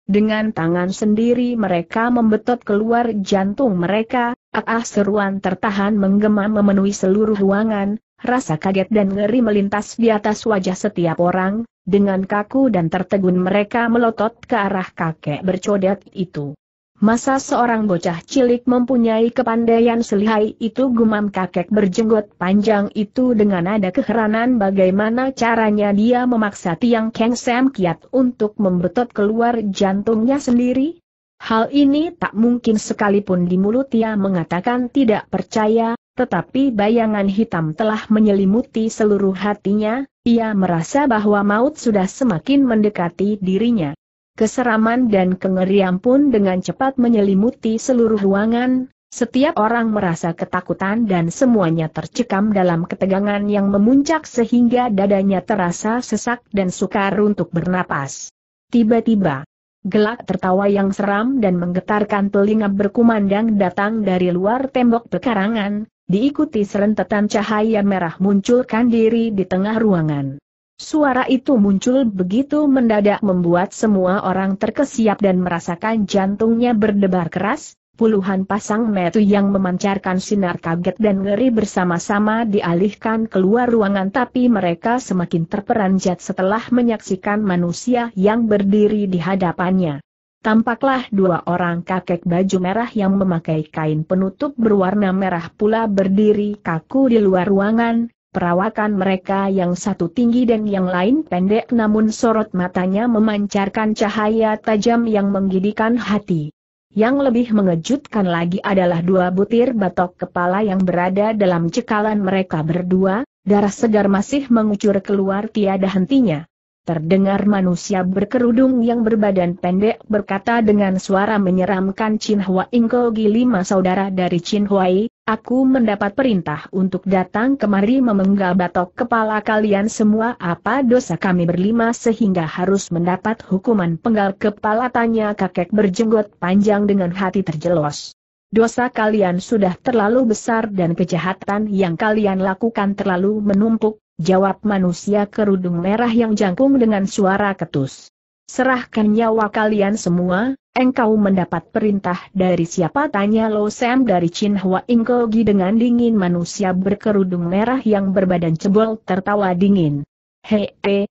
Dengan tangan sendiri mereka membetot keluar jantung mereka, ah, ah seruan tertahan menggema memenuhi seluruh ruangan, rasa kaget dan ngeri melintas di atas wajah setiap orang, dengan kaku dan tertegun mereka melotot ke arah kakek bercodet itu. Masa seorang bocah cilik mempunyai kepandaian selihai itu gumam kakek berjenggot panjang itu dengan ada keheranan bagaimana caranya dia memaksa tiang Keng Sam Kiat untuk membetot keluar jantungnya sendiri? Hal ini tak mungkin sekalipun di mulut ia mengatakan tidak percaya, tetapi bayangan hitam telah menyelimuti seluruh hatinya, ia merasa bahwa maut sudah semakin mendekati dirinya. Keseraman dan kengerian pun dengan cepat menyelimuti seluruh ruangan, setiap orang merasa ketakutan dan semuanya tercekam dalam ketegangan yang memuncak sehingga dadanya terasa sesak dan sukar untuk bernapas. Tiba-tiba, Gelak tertawa yang seram dan menggetarkan telinga berkumandang datang dari luar tembok pekarangan, Diikuti serentetan cahaya merah munculkan diri di tengah ruangan. Suara itu muncul begitu mendadak membuat semua orang terkesiap dan merasakan jantungnya berdebar keras, puluhan pasang metu yang memancarkan sinar kaget dan ngeri bersama-sama dialihkan keluar ruangan tapi mereka semakin terperanjat setelah menyaksikan manusia yang berdiri di hadapannya tampaklah dua orang kakek baju merah yang memakai kain penutup berwarna merah pula berdiri kaku di luar ruangan, perawakan mereka yang satu tinggi dan yang lain pendek namun sorot matanya memancarkan cahaya tajam yang menggidikan hati. Yang lebih mengejutkan lagi adalah dua butir batok kepala yang berada dalam cekalan mereka berdua, darah segar masih mengucur keluar tiada hentinya. Terdengar manusia berkerudung yang berbadan pendek berkata dengan suara menyeramkan Chin Hua Ingko lima saudara dari Chin Huai, aku mendapat perintah untuk datang kemari memenggal batok kepala kalian semua apa dosa kami berlima sehingga harus mendapat hukuman penggal kepala tanya kakek berjenggot panjang dengan hati terjelos. Dosa kalian sudah terlalu besar dan kejahatan yang kalian lakukan terlalu menumpuk, Jawab manusia kerudung merah yang jangkung dengan suara ketus. Serahkan nyawa kalian semua, engkau mendapat perintah dari siapa tanya Lo Sam dari Chin Hua Ingkogi dengan dingin manusia berkerudung merah yang berbadan cebol tertawa dingin. Hei, hei,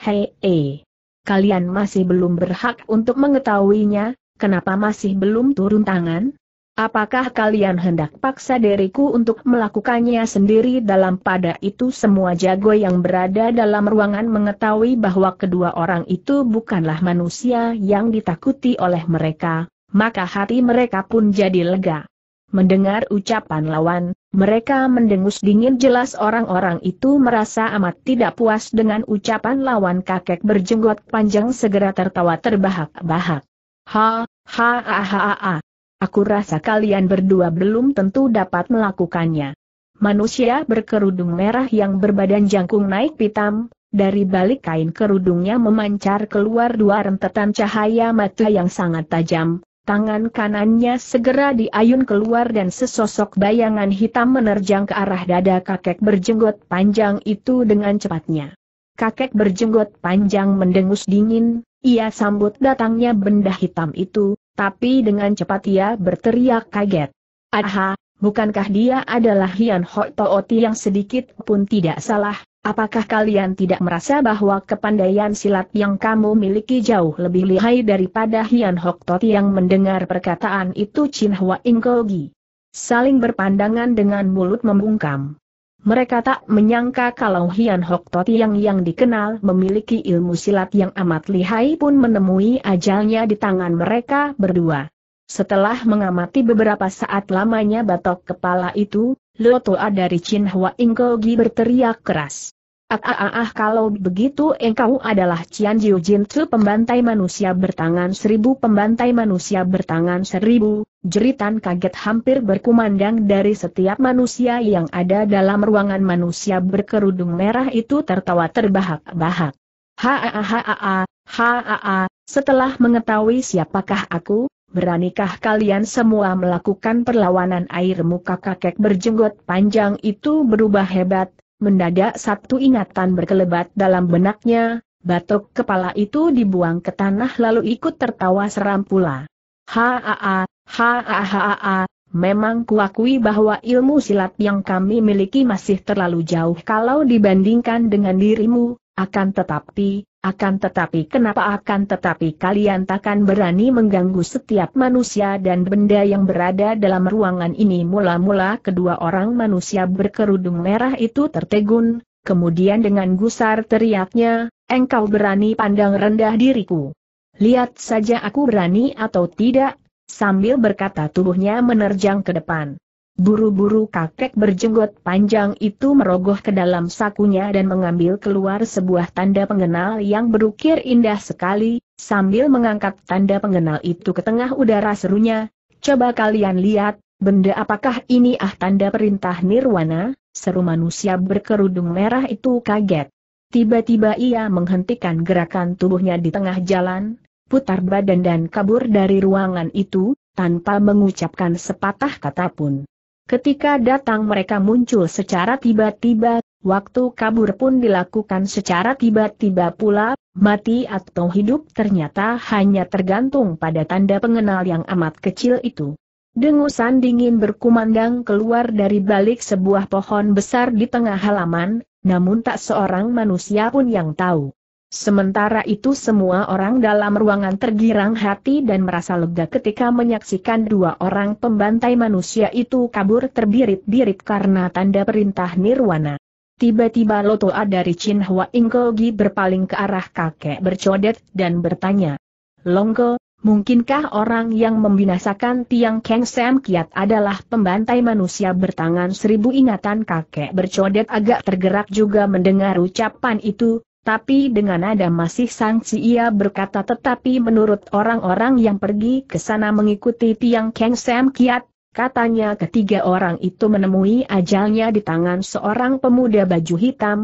hei, hei. Kalian masih belum berhak untuk mengetahuinya, kenapa masih belum turun tangan? Apakah kalian hendak paksa diriku untuk melakukannya sendiri dalam pada itu semua jago yang berada dalam ruangan mengetahui bahwa kedua orang itu bukanlah manusia yang ditakuti oleh mereka, maka hati mereka pun jadi lega. Mendengar ucapan lawan, mereka mendengus dingin jelas orang-orang itu merasa amat tidak puas dengan ucapan lawan kakek berjenggot panjang segera tertawa terbahak-bahak. Ha, ha, ha, ha, ha, Aku rasa kalian berdua belum tentu dapat melakukannya. Manusia berkerudung merah yang berbadan jangkung naik pitam, dari balik kain kerudungnya memancar keluar dua rentetan cahaya mata yang sangat tajam, tangan kanannya segera diayun keluar dan sesosok bayangan hitam menerjang ke arah dada kakek berjenggot panjang itu dengan cepatnya. Kakek berjenggot panjang mendengus dingin, ia sambut datangnya benda hitam itu, tapi dengan cepat ia berteriak kaget. Aha, bukankah dia adalah Hian Hoi Tooti yang sedikit pun tidak salah? Apakah kalian tidak merasa bahwa kepandaian silat yang kamu miliki jauh lebih lihai daripada Hian Hok Toti yang mendengar perkataan itu Chin Hwa Ingkogi? Saling berpandangan dengan mulut membungkam. Mereka tak menyangka kalau Hian Hok Totiang yang dikenal memiliki ilmu silat yang amat lihai pun menemui ajalnya di tangan mereka berdua. Setelah mengamati beberapa saat lamanya batok kepala itu, Lotoa dari Chin Hwa Ingkogi berteriak keras. Ah, ah, ah, ah, kalau begitu engkau adalah Cian Jiu Jin Tzu pembantai manusia bertangan seribu pembantai manusia bertangan seribu, jeritan kaget hampir berkumandang dari setiap manusia yang ada dalam ruangan manusia berkerudung merah itu tertawa terbahak-bahak. Ha ha ha ha setelah mengetahui siapakah aku, beranikah kalian semua melakukan perlawanan air muka kakek berjenggot panjang itu berubah hebat, Mendadak satu ingatan berkelebat dalam benaknya, batok kepala itu dibuang ke tanah lalu ikut tertawa seram pula. Haa, haa, haa, memang kuakui bahwa ilmu silat yang kami miliki masih terlalu jauh kalau dibandingkan dengan dirimu, akan tetapi, akan tetapi kenapa akan tetapi kalian takkan berani mengganggu setiap manusia dan benda yang berada dalam ruangan ini mula-mula kedua orang manusia berkerudung merah itu tertegun, kemudian dengan gusar teriaknya, engkau berani pandang rendah diriku. Lihat saja aku berani atau tidak, sambil berkata tubuhnya menerjang ke depan. Buru-buru kakek berjenggot panjang itu merogoh ke dalam sakunya dan mengambil keluar sebuah tanda pengenal yang berukir indah sekali, sambil mengangkat tanda pengenal itu ke tengah udara serunya, coba kalian lihat, benda apakah ini ah tanda perintah nirwana, seru manusia berkerudung merah itu kaget. Tiba-tiba ia menghentikan gerakan tubuhnya di tengah jalan, putar badan dan kabur dari ruangan itu, tanpa mengucapkan sepatah kata pun. Ketika datang mereka muncul secara tiba-tiba, waktu kabur pun dilakukan secara tiba-tiba pula, mati atau hidup ternyata hanya tergantung pada tanda pengenal yang amat kecil itu. Dengusan dingin berkumandang keluar dari balik sebuah pohon besar di tengah halaman, namun tak seorang manusia pun yang tahu. Sementara itu semua orang dalam ruangan tergirang hati dan merasa lega ketika menyaksikan dua orang pembantai manusia itu kabur terbirit-birit karena tanda perintah nirwana. Tiba-tiba Lotoa dari Chin Hwa Ingkogi berpaling ke arah kakek bercodet dan bertanya. Longgo, mungkinkah orang yang membinasakan tiang Keng Sam Kiat adalah pembantai manusia bertangan seribu ingatan kakek bercodet agak tergerak juga mendengar ucapan itu, tapi dengan nada masih sangsi ia berkata tetapi menurut orang-orang yang pergi ke sana mengikuti Tiang Keng Sam Kiat, katanya ketiga orang itu menemui ajalnya di tangan seorang pemuda baju hitam,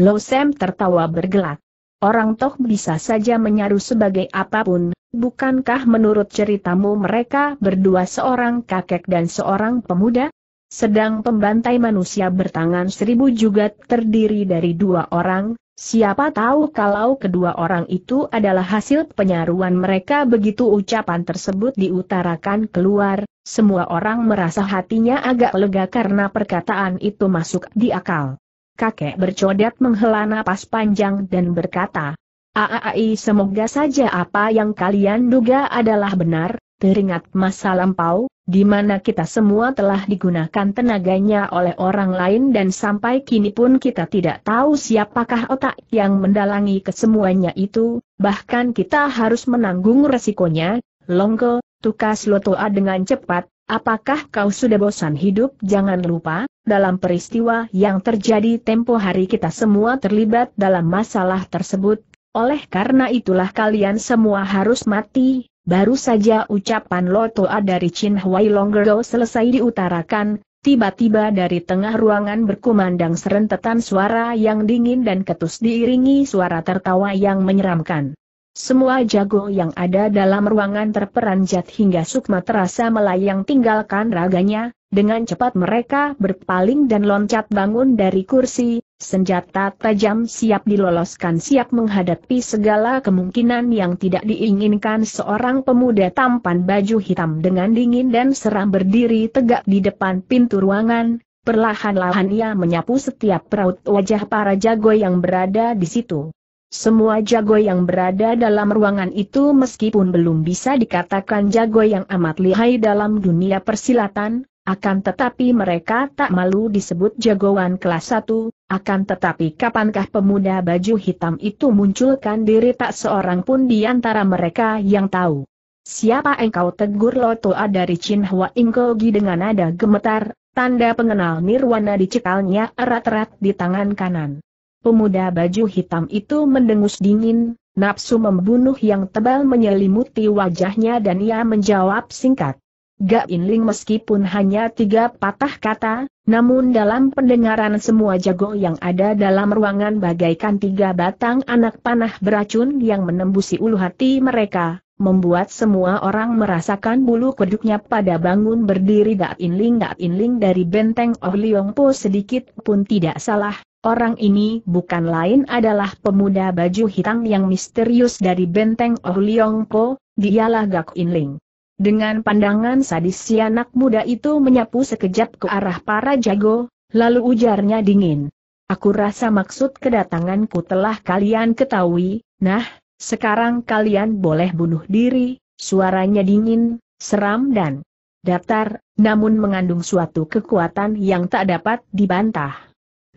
Lo Sam tertawa bergelak. Orang toh bisa saja menyaru sebagai apapun, bukankah menurut ceritamu mereka berdua seorang kakek dan seorang pemuda? Sedang pembantai manusia bertangan seribu juga terdiri dari dua orang, Siapa tahu kalau kedua orang itu adalah hasil penyaruan mereka begitu ucapan tersebut diutarakan keluar, semua orang merasa hatinya agak lega karena perkataan itu masuk di akal. Kakek bercodet menghela napas panjang dan berkata, Aai semoga saja apa yang kalian duga adalah benar, teringat masa lampau, di mana kita semua telah digunakan tenaganya oleh orang lain dan sampai kini pun kita tidak tahu siapakah otak yang mendalangi kesemuanya itu, bahkan kita harus menanggung resikonya, Longko, tukas Lotoa dengan cepat, apakah kau sudah bosan hidup? Jangan lupa, dalam peristiwa yang terjadi tempo hari kita semua terlibat dalam masalah tersebut, oleh karena itulah kalian semua harus mati, baru saja ucapan Lotoa dari Chin Huai Longgero selesai diutarakan, tiba-tiba dari tengah ruangan berkumandang serentetan suara yang dingin dan ketus diiringi suara tertawa yang menyeramkan. Semua jago yang ada dalam ruangan terperanjat hingga sukma terasa melayang tinggalkan raganya, dengan cepat mereka berpaling dan loncat bangun dari kursi, Senjata tajam siap diloloskan siap menghadapi segala kemungkinan yang tidak diinginkan seorang pemuda tampan baju hitam dengan dingin dan seram berdiri tegak di depan pintu ruangan, perlahan-lahan ia menyapu setiap peraut wajah para jago yang berada di situ. Semua jago yang berada dalam ruangan itu meskipun belum bisa dikatakan jago yang amat lihai dalam dunia persilatan, akan tetapi mereka tak malu disebut jagoan kelas 1, akan tetapi kapankah pemuda baju hitam itu munculkan diri tak seorang pun di antara mereka yang tahu. Siapa engkau tegur Lotoa dari Chin Hwa Ingkogi dengan nada gemetar, tanda pengenal nirwana dicekalnya erat-erat di tangan kanan. Pemuda baju hitam itu mendengus dingin, nafsu membunuh yang tebal menyelimuti wajahnya dan ia menjawab singkat. Gak Inling meskipun hanya tiga patah kata, namun dalam pendengaran semua jago yang ada dalam ruangan bagaikan tiga batang anak panah beracun yang menembusi ulu hati mereka, membuat semua orang merasakan bulu kuduknya pada bangun berdiri Gak Inling Gak Inling dari benteng Oh Leong Po sedikit pun tidak salah, Orang ini bukan lain adalah pemuda baju hitam yang misterius dari benteng Oh Leong Po, dialah Gak Inling. Dengan pandangan sadis si anak muda itu menyapu sekejap ke arah para jago, lalu ujarnya dingin. Aku rasa maksud kedatanganku telah kalian ketahui, nah, sekarang kalian boleh bunuh diri, suaranya dingin, seram dan datar, namun mengandung suatu kekuatan yang tak dapat dibantah.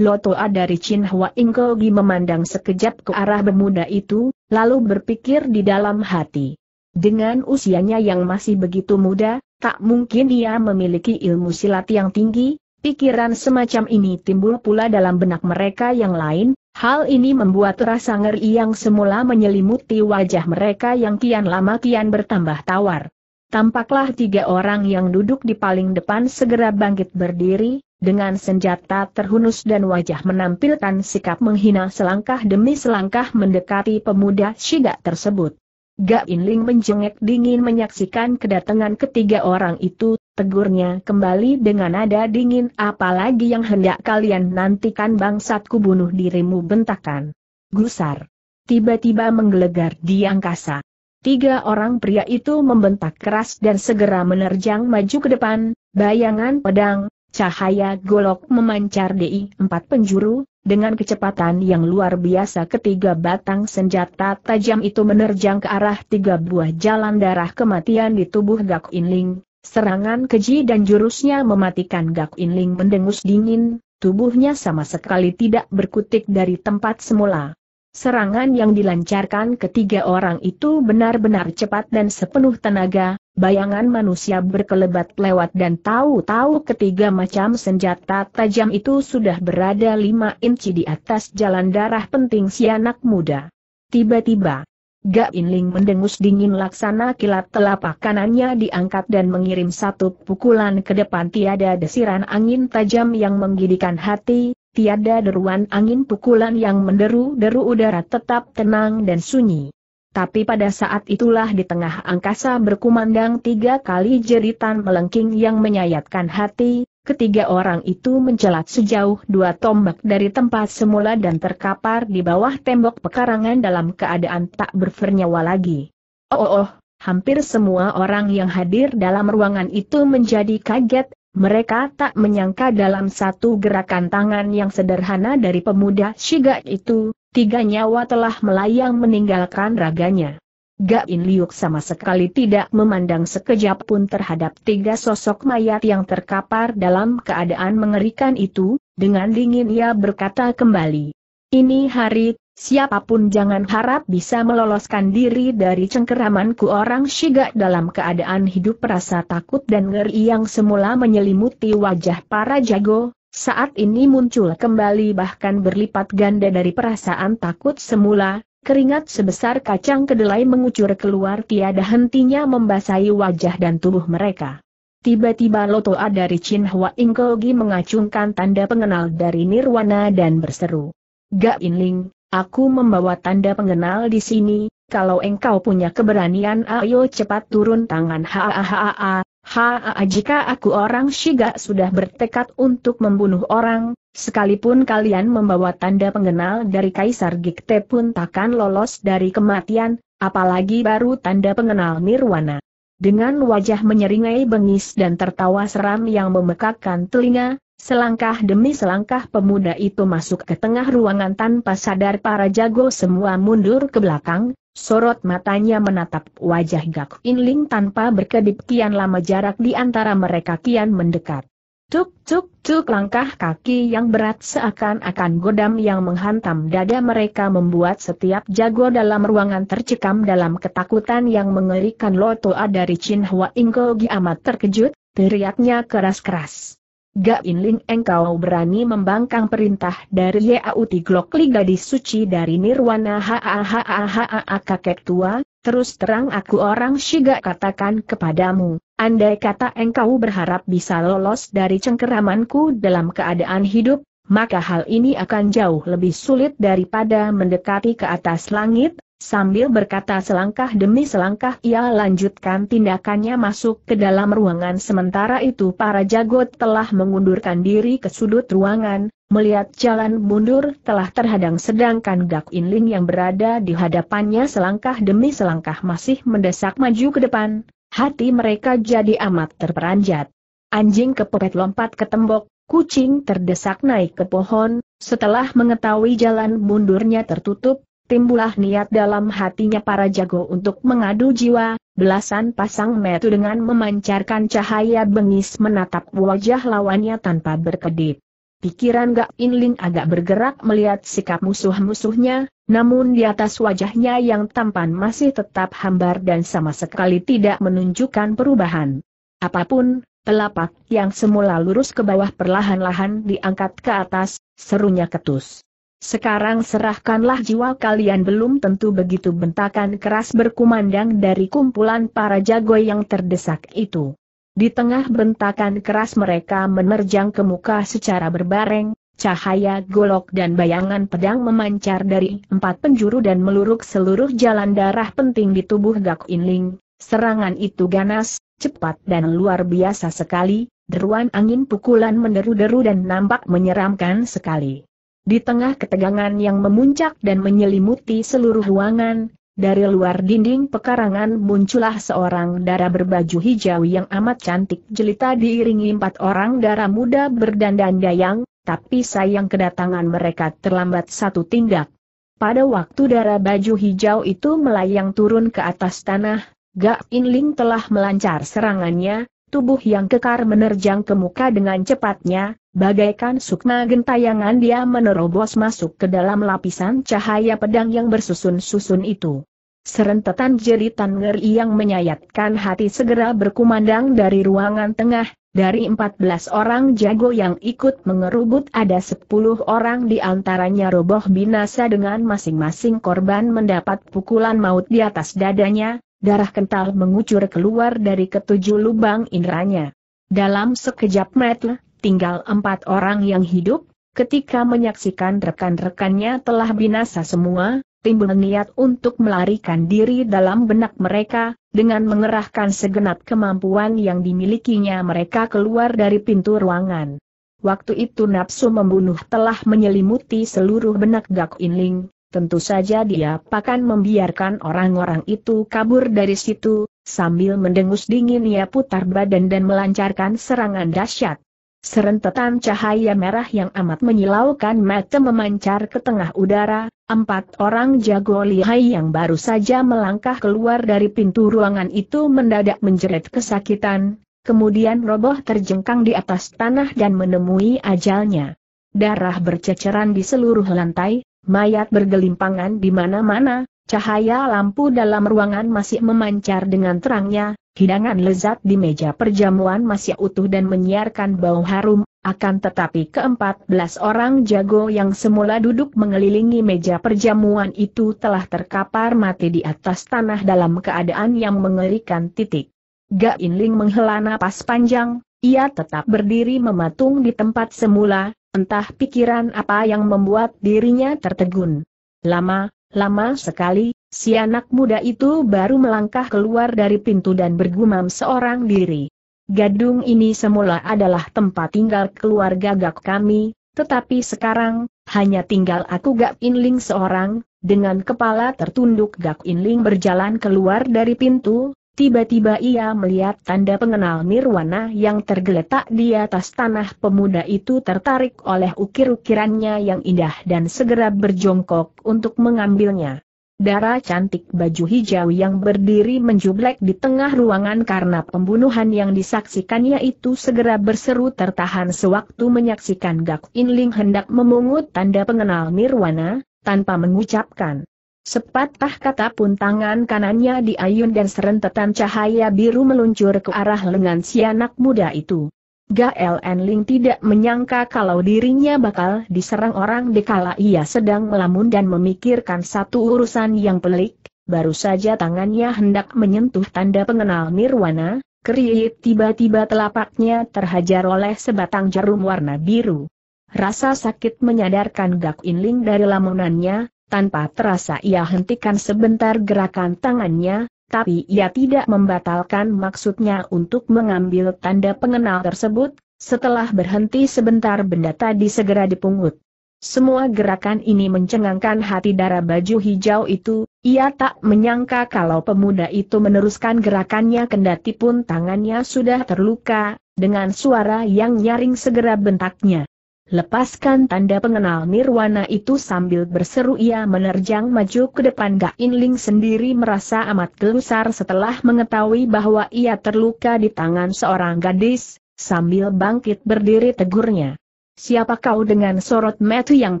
Loto A dari Chin Hwa Ingkogi memandang sekejap ke arah pemuda itu, lalu berpikir di dalam hati. Dengan usianya yang masih begitu muda, tak mungkin ia memiliki ilmu silat yang tinggi, pikiran semacam ini timbul pula dalam benak mereka yang lain, hal ini membuat rasa ngeri yang semula menyelimuti wajah mereka yang kian lama kian bertambah tawar. Tampaklah tiga orang yang duduk di paling depan segera bangkit berdiri, dengan senjata terhunus dan wajah menampilkan sikap menghina selangkah demi selangkah mendekati pemuda Shiga tersebut. Gak Inling menjengek dingin menyaksikan kedatangan ketiga orang itu, tegurnya kembali dengan nada dingin apalagi yang hendak kalian nantikan bangsatku bunuh dirimu bentakan. Gusar. Tiba-tiba menggelegar di angkasa. Tiga orang pria itu membentak keras dan segera menerjang maju ke depan, bayangan pedang, cahaya golok memancar di empat penjuru, dengan kecepatan yang luar biasa ketiga batang senjata tajam itu menerjang ke arah tiga buah jalan darah kematian di tubuh Gak Inling. Serangan keji dan jurusnya mematikan Gak Inling mendengus dingin, tubuhnya sama sekali tidak berkutik dari tempat semula. Serangan yang dilancarkan ketiga orang itu benar-benar cepat dan sepenuh tenaga, bayangan manusia berkelebat lewat dan tahu-tahu ketiga macam senjata tajam itu sudah berada lima inci di atas jalan darah penting si anak muda. Tiba-tiba, Gak Inling mendengus dingin laksana kilat telapak kanannya diangkat dan mengirim satu pukulan ke depan tiada desiran angin tajam yang menggidikan hati, tiada deruan angin pukulan yang menderu-deru udara tetap tenang dan sunyi. Tapi pada saat itulah di tengah angkasa berkumandang tiga kali jeritan melengking yang menyayatkan hati, ketiga orang itu mencelat sejauh dua tombak dari tempat semula dan terkapar di bawah tembok pekarangan dalam keadaan tak bernyawa lagi. Oh, oh, oh, hampir semua orang yang hadir dalam ruangan itu menjadi kaget, mereka tak menyangka dalam satu gerakan tangan yang sederhana dari pemuda Shiga itu, tiga nyawa telah melayang meninggalkan raganya. Gak In Liuk sama sekali tidak memandang sekejap pun terhadap tiga sosok mayat yang terkapar dalam keadaan mengerikan itu, dengan dingin ia berkata kembali. Ini hari, siapapun jangan harap bisa meloloskan diri dari cengkeramanku orang Shiga dalam keadaan hidup rasa takut dan ngeri yang semula menyelimuti wajah para jago, saat ini muncul kembali bahkan berlipat ganda dari perasaan takut semula, keringat sebesar kacang kedelai mengucur keluar tiada hentinya membasahi wajah dan tubuh mereka. Tiba-tiba Lotoa dari Chin Hua Ingkogi mengacungkan tanda pengenal dari Nirwana dan berseru. Ga Inling, aku membawa tanda pengenal di sini, kalau engkau punya keberanian ayo cepat turun tangan ha Haa jika aku orang Shiga sudah bertekad untuk membunuh orang, sekalipun kalian membawa tanda pengenal dari Kaisar Gikte pun takkan lolos dari kematian, apalagi baru tanda pengenal Nirwana. Dengan wajah menyeringai bengis dan tertawa seram yang memekakkan telinga, selangkah demi selangkah pemuda itu masuk ke tengah ruangan tanpa sadar para jago semua mundur ke belakang, Sorot matanya menatap wajah Gak Inling tanpa berkedip kian lama jarak di antara mereka kian mendekat. Tuk tuk tuk langkah kaki yang berat seakan-akan godam yang menghantam dada mereka membuat setiap jago dalam ruangan tercekam dalam ketakutan yang mengerikan Lotoa dari Chin Hua Ingo Giamat terkejut, teriaknya keras-keras. Gak Inling engkau berani membangkang perintah dari Yauti Glokli gadis suci dari Nirwana hahaha kakek tua, terus terang aku orang Shiga katakan kepadamu, andai kata engkau berharap bisa lolos dari cengkeramanku dalam keadaan hidup, maka hal ini akan jauh lebih sulit daripada mendekati ke atas langit, Sambil berkata selangkah demi selangkah ia lanjutkan tindakannya masuk ke dalam ruangan sementara itu para jagot telah mengundurkan diri ke sudut ruangan, melihat jalan mundur telah terhadang sedangkan Gak Inling yang berada di hadapannya selangkah demi selangkah masih mendesak maju ke depan, hati mereka jadi amat terperanjat. Anjing kepepet lompat ke tembok, kucing terdesak naik ke pohon, setelah mengetahui jalan mundurnya tertutup, Timbulah niat dalam hatinya para jago untuk mengadu jiwa, belasan pasang metu dengan memancarkan cahaya bengis menatap wajah lawannya tanpa berkedip. Pikiran Gak Inling agak bergerak melihat sikap musuh-musuhnya, namun di atas wajahnya yang tampan masih tetap hambar dan sama sekali tidak menunjukkan perubahan. Apapun, telapak yang semula lurus ke bawah perlahan-lahan diangkat ke atas, serunya ketus. Sekarang serahkanlah jiwa kalian belum tentu begitu bentakan keras berkumandang dari kumpulan para jago yang terdesak itu. Di tengah bentakan keras mereka menerjang ke muka secara berbareng, cahaya golok dan bayangan pedang memancar dari empat penjuru dan meluruk seluruh jalan darah penting di tubuh Gak Inling. Serangan itu ganas, cepat dan luar biasa sekali, deruan angin pukulan menderu-deru dan nampak menyeramkan sekali. Di tengah ketegangan yang memuncak dan menyelimuti seluruh ruangan, dari luar dinding pekarangan muncullah seorang dara berbaju hijau yang amat cantik jelita diiringi empat orang dara muda berdandan dayang, tapi sayang kedatangan mereka terlambat satu tindak. Pada waktu dara baju hijau itu melayang turun ke atas tanah, Gak Inling telah melancar serangannya, tubuh yang kekar menerjang ke muka dengan cepatnya, Bagaikan sukma gentayangan dia menerobos masuk ke dalam lapisan cahaya pedang yang bersusun-susun itu. Serentetan jeritan ngeri yang menyayatkan hati segera berkumandang dari ruangan tengah, dari 14 orang jago yang ikut mengerubut ada 10 orang di antaranya roboh binasa dengan masing-masing korban mendapat pukulan maut di atas dadanya, darah kental mengucur keluar dari ketujuh lubang indranya. Dalam sekejap mata, tinggal empat orang yang hidup, ketika menyaksikan rekan-rekannya telah binasa semua, timbul niat untuk melarikan diri dalam benak mereka, dengan mengerahkan segenap kemampuan yang dimilikinya mereka keluar dari pintu ruangan. Waktu itu nafsu membunuh telah menyelimuti seluruh benak Gak Inling, tentu saja dia pakan membiarkan orang-orang itu kabur dari situ, sambil mendengus dingin ia putar badan dan melancarkan serangan dahsyat. Serentetan cahaya merah yang amat menyilaukan mata memancar ke tengah udara, empat orang jago lihai yang baru saja melangkah keluar dari pintu ruangan itu mendadak menjerit kesakitan, kemudian roboh terjengkang di atas tanah dan menemui ajalnya. Darah berceceran di seluruh lantai, mayat bergelimpangan di mana-mana, cahaya lampu dalam ruangan masih memancar dengan terangnya, hidangan lezat di meja perjamuan masih utuh dan menyiarkan bau harum, akan tetapi keempat belas orang jago yang semula duduk mengelilingi meja perjamuan itu telah terkapar mati di atas tanah dalam keadaan yang mengerikan titik. Gak Inling menghela napas panjang, ia tetap berdiri mematung di tempat semula, entah pikiran apa yang membuat dirinya tertegun. Lama, lama sekali, Si anak muda itu baru melangkah keluar dari pintu dan bergumam seorang diri. Gadung ini semula adalah tempat tinggal keluarga gak kami, tetapi sekarang, hanya tinggal aku Gak Inling seorang, dengan kepala tertunduk Gak Inling berjalan keluar dari pintu, tiba-tiba ia melihat tanda pengenal nirwana yang tergeletak di atas tanah pemuda itu tertarik oleh ukir-ukirannya yang indah dan segera berjongkok untuk mengambilnya. Darah cantik baju hijau yang berdiri menjublek di tengah ruangan karena pembunuhan yang disaksikannya itu segera berseru tertahan sewaktu menyaksikan Gak Inling hendak memungut tanda pengenal Nirwana, tanpa mengucapkan. Sepatah kata pun tangan kanannya diayun dan serentetan cahaya biru meluncur ke arah lengan si anak muda itu. Gael Enling tidak menyangka kalau dirinya bakal diserang orang dekala ia sedang melamun dan memikirkan satu urusan yang pelik, baru saja tangannya hendak menyentuh tanda pengenal nirwana, keriit tiba-tiba telapaknya terhajar oleh sebatang jarum warna biru. Rasa sakit menyadarkan Gak Enling dari lamunannya, tanpa terasa ia hentikan sebentar gerakan tangannya, tapi ia tidak membatalkan maksudnya untuk mengambil tanda pengenal tersebut, setelah berhenti sebentar benda tadi segera dipungut. Semua gerakan ini mencengangkan hati darah baju hijau itu, ia tak menyangka kalau pemuda itu meneruskan gerakannya kendati pun tangannya sudah terluka, dengan suara yang nyaring segera bentaknya. Lepaskan tanda pengenal nirwana itu sambil berseru ia menerjang maju ke depan In Ling sendiri merasa amat gelusar setelah mengetahui bahwa ia terluka di tangan seorang gadis, sambil bangkit berdiri tegurnya. Siapa kau dengan sorot metu yang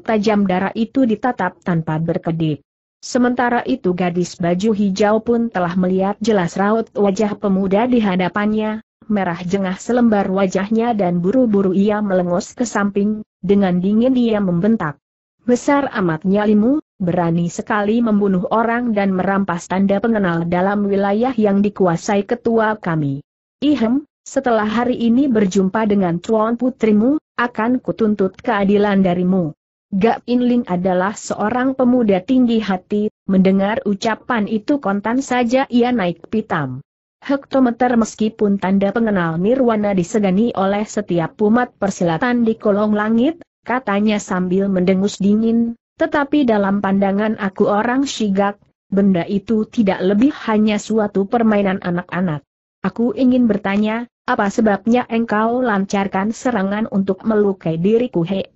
tajam darah itu ditatap tanpa berkedip. Sementara itu gadis baju hijau pun telah melihat jelas raut wajah pemuda di hadapannya, merah jengah selembar wajahnya dan buru-buru ia melengos ke samping, dengan dingin dia membentak. Besar amat nyalimu, berani sekali membunuh orang dan merampas tanda pengenal dalam wilayah yang dikuasai ketua kami. Ihem, setelah hari ini berjumpa dengan tuan putrimu, akan kutuntut keadilan darimu. Gak Inling adalah seorang pemuda tinggi hati, mendengar ucapan itu kontan saja ia naik pitam. Hektometer meskipun tanda pengenal nirwana disegani oleh setiap umat persilatan di kolong langit, katanya sambil mendengus dingin, tetapi dalam pandangan aku orang Shigak, benda itu tidak lebih hanya suatu permainan anak-anak. Aku ingin bertanya, apa sebabnya engkau lancarkan serangan untuk melukai diriku hee,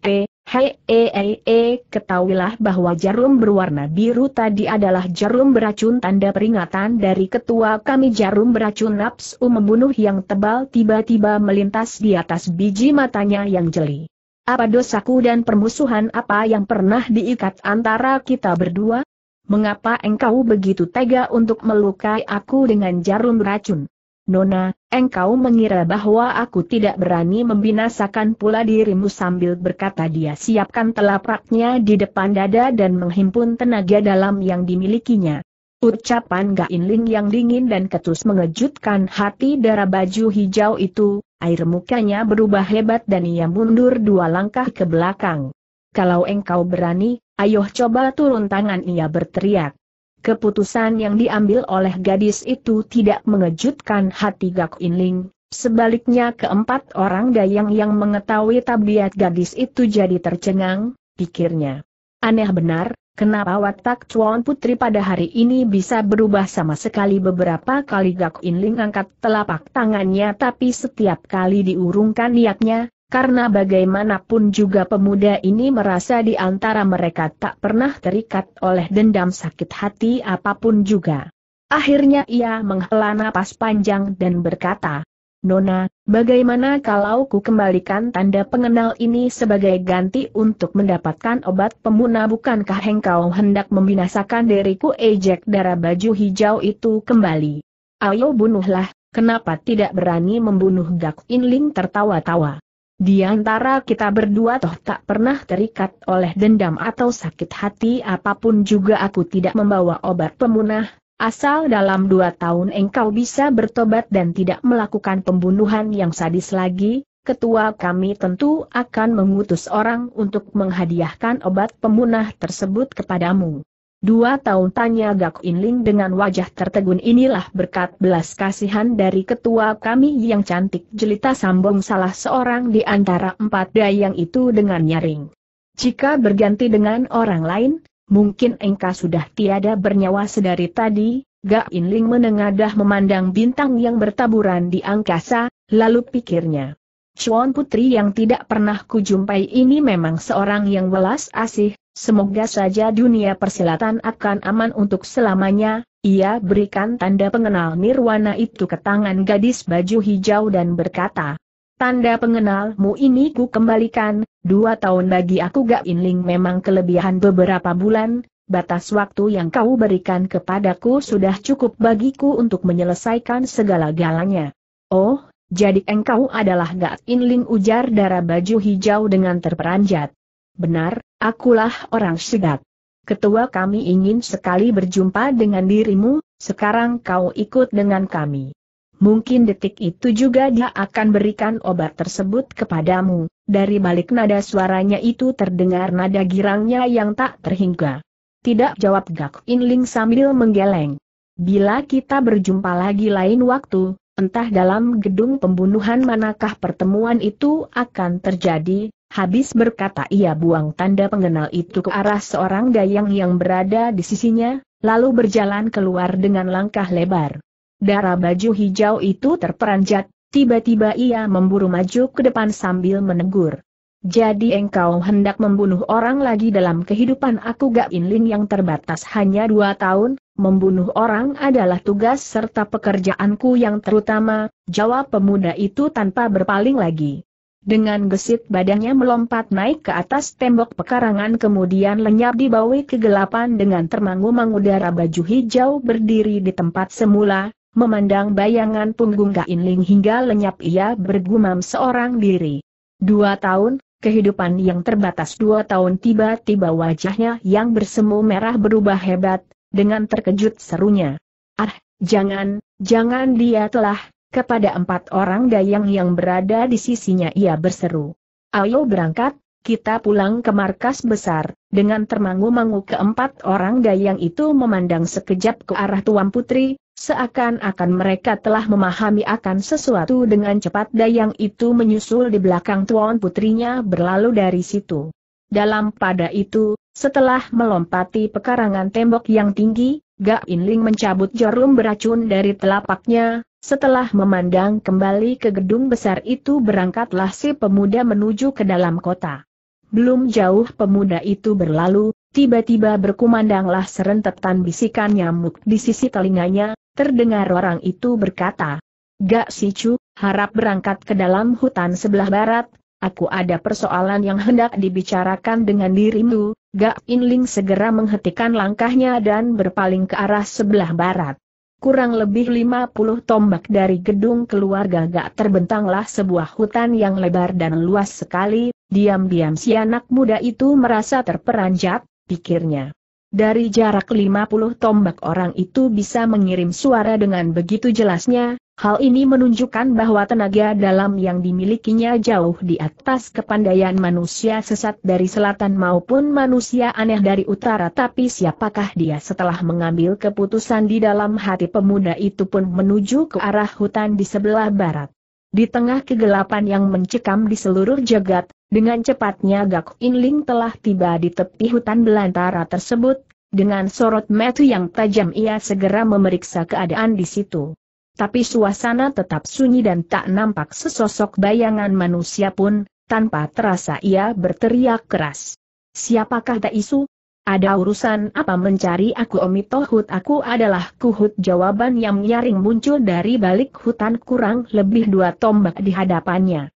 Hei, e, eh, e, eh, eh, ketahuilah bahwa jarum berwarna biru tadi adalah jarum beracun tanda peringatan dari ketua kami jarum beracun nafsu um membunuh yang tebal tiba-tiba melintas di atas biji matanya yang jeli. Apa dosaku dan permusuhan apa yang pernah diikat antara kita berdua? Mengapa engkau begitu tega untuk melukai aku dengan jarum beracun? Nona, engkau mengira bahwa aku tidak berani membinasakan pula dirimu sambil berkata dia siapkan telapaknya di depan dada dan menghimpun tenaga dalam yang dimilikinya. Ucapan Gain Ling yang dingin dan ketus mengejutkan hati darah baju hijau itu, air mukanya berubah hebat dan ia mundur dua langkah ke belakang. Kalau engkau berani, ayo coba turun tangan ia berteriak. Keputusan yang diambil oleh gadis itu tidak mengejutkan hati Gak Inling, sebaliknya keempat orang dayang yang mengetahui tabiat gadis itu jadi tercengang, pikirnya. Aneh benar, kenapa watak Chuan Putri pada hari ini bisa berubah sama sekali beberapa kali Gak Inling angkat telapak tangannya tapi setiap kali diurungkan niatnya, karena bagaimanapun juga pemuda ini merasa di antara mereka tak pernah terikat oleh dendam sakit hati apapun juga. Akhirnya ia menghela napas panjang dan berkata, Nona, bagaimana kalau ku kembalikan tanda pengenal ini sebagai ganti untuk mendapatkan obat pemuna bukankah engkau hendak membinasakan diriku ejek darah baju hijau itu kembali? Ayo bunuhlah, kenapa tidak berani membunuh Gak Inling tertawa-tawa? Di antara kita berdua toh tak pernah terikat oleh dendam atau sakit hati apapun juga aku tidak membawa obat pemunah, asal dalam dua tahun engkau bisa bertobat dan tidak melakukan pembunuhan yang sadis lagi, ketua kami tentu akan mengutus orang untuk menghadiahkan obat pemunah tersebut kepadamu. Dua tahun tanya Gak Inling dengan wajah tertegun inilah berkat belas kasihan dari ketua kami yang cantik jelita sambung salah seorang di antara empat dayang itu dengan nyaring. Jika berganti dengan orang lain, mungkin engka sudah tiada bernyawa sedari tadi, Gak Inling menengadah memandang bintang yang bertaburan di angkasa, lalu pikirnya. Chuan Putri yang tidak pernah kujumpai ini memang seorang yang welas asih, semoga saja dunia persilatan akan aman untuk selamanya, ia berikan tanda pengenal nirwana itu ke tangan gadis baju hijau dan berkata, Tanda pengenalmu ini ku kembalikan, dua tahun bagi aku Gak Inling memang kelebihan beberapa bulan, batas waktu yang kau berikan kepadaku sudah cukup bagiku untuk menyelesaikan segala galanya. Oh, jadi engkau adalah gak? Inling ujar darah baju hijau dengan terperanjat. Benar, akulah orang sedat. Ketua kami ingin sekali berjumpa dengan dirimu, sekarang kau ikut dengan kami. Mungkin detik itu juga dia akan berikan obat tersebut kepadamu, dari balik nada suaranya itu terdengar nada girangnya yang tak terhingga. Tidak jawab Gak Inling sambil menggeleng. Bila kita berjumpa lagi lain waktu, Entah dalam gedung pembunuhan manakah pertemuan itu akan terjadi, habis berkata ia buang tanda pengenal itu ke arah seorang dayang yang berada di sisinya, lalu berjalan keluar dengan langkah lebar. Darah baju hijau itu terperanjat, tiba-tiba ia memburu maju ke depan sambil menegur. Jadi engkau hendak membunuh orang lagi dalam kehidupan aku Gak Inling yang terbatas hanya dua tahun, Membunuh orang adalah tugas serta pekerjaanku yang terutama, jawab pemuda itu tanpa berpaling lagi. Dengan gesit badannya melompat naik ke atas tembok pekarangan kemudian lenyap di bawah kegelapan dengan termangu-mangu darah baju hijau berdiri di tempat semula, memandang bayangan punggung Ling hingga lenyap ia bergumam seorang diri. Dua tahun, kehidupan yang terbatas dua tahun tiba-tiba wajahnya yang bersemu merah berubah hebat, dengan terkejut serunya. Ah, jangan, jangan dia telah, kepada empat orang dayang yang berada di sisinya ia berseru. Ayo berangkat, kita pulang ke markas besar, dengan termangu-mangu keempat orang dayang itu memandang sekejap ke arah Tuan Putri, seakan-akan mereka telah memahami akan sesuatu dengan cepat dayang itu menyusul di belakang Tuan Putrinya berlalu dari situ. Dalam pada itu, setelah melompati pekarangan tembok yang tinggi, Ga Inling mencabut jarum beracun dari telapaknya, setelah memandang kembali ke gedung besar itu berangkatlah si pemuda menuju ke dalam kota. Belum jauh pemuda itu berlalu, tiba-tiba berkumandanglah serentetan bisikan nyamuk di sisi telinganya, terdengar orang itu berkata, Gak Sicu, harap berangkat ke dalam hutan sebelah barat, aku ada persoalan yang hendak dibicarakan dengan dirimu, Gak Inling segera menghentikan langkahnya dan berpaling ke arah sebelah barat. Kurang lebih 50 tombak dari gedung keluarga Gak terbentanglah sebuah hutan yang lebar dan luas sekali, diam-diam si anak muda itu merasa terperanjat, pikirnya. Dari jarak 50 tombak orang itu bisa mengirim suara dengan begitu jelasnya, Hal ini menunjukkan bahwa tenaga dalam yang dimilikinya jauh di atas kepandaian manusia sesat dari selatan maupun manusia aneh dari utara tapi siapakah dia setelah mengambil keputusan di dalam hati pemuda itu pun menuju ke arah hutan di sebelah barat. Di tengah kegelapan yang mencekam di seluruh jagat, dengan cepatnya Gak Inling telah tiba di tepi hutan belantara tersebut, dengan sorot metu yang tajam ia segera memeriksa keadaan di situ. Tapi suasana tetap sunyi dan tak nampak sesosok bayangan manusia pun, tanpa terasa ia berteriak keras. Siapakah isu? Ada urusan apa mencari aku Omi Tohut aku adalah kuhut jawaban yang nyaring muncul dari balik hutan kurang lebih dua tombak di hadapannya.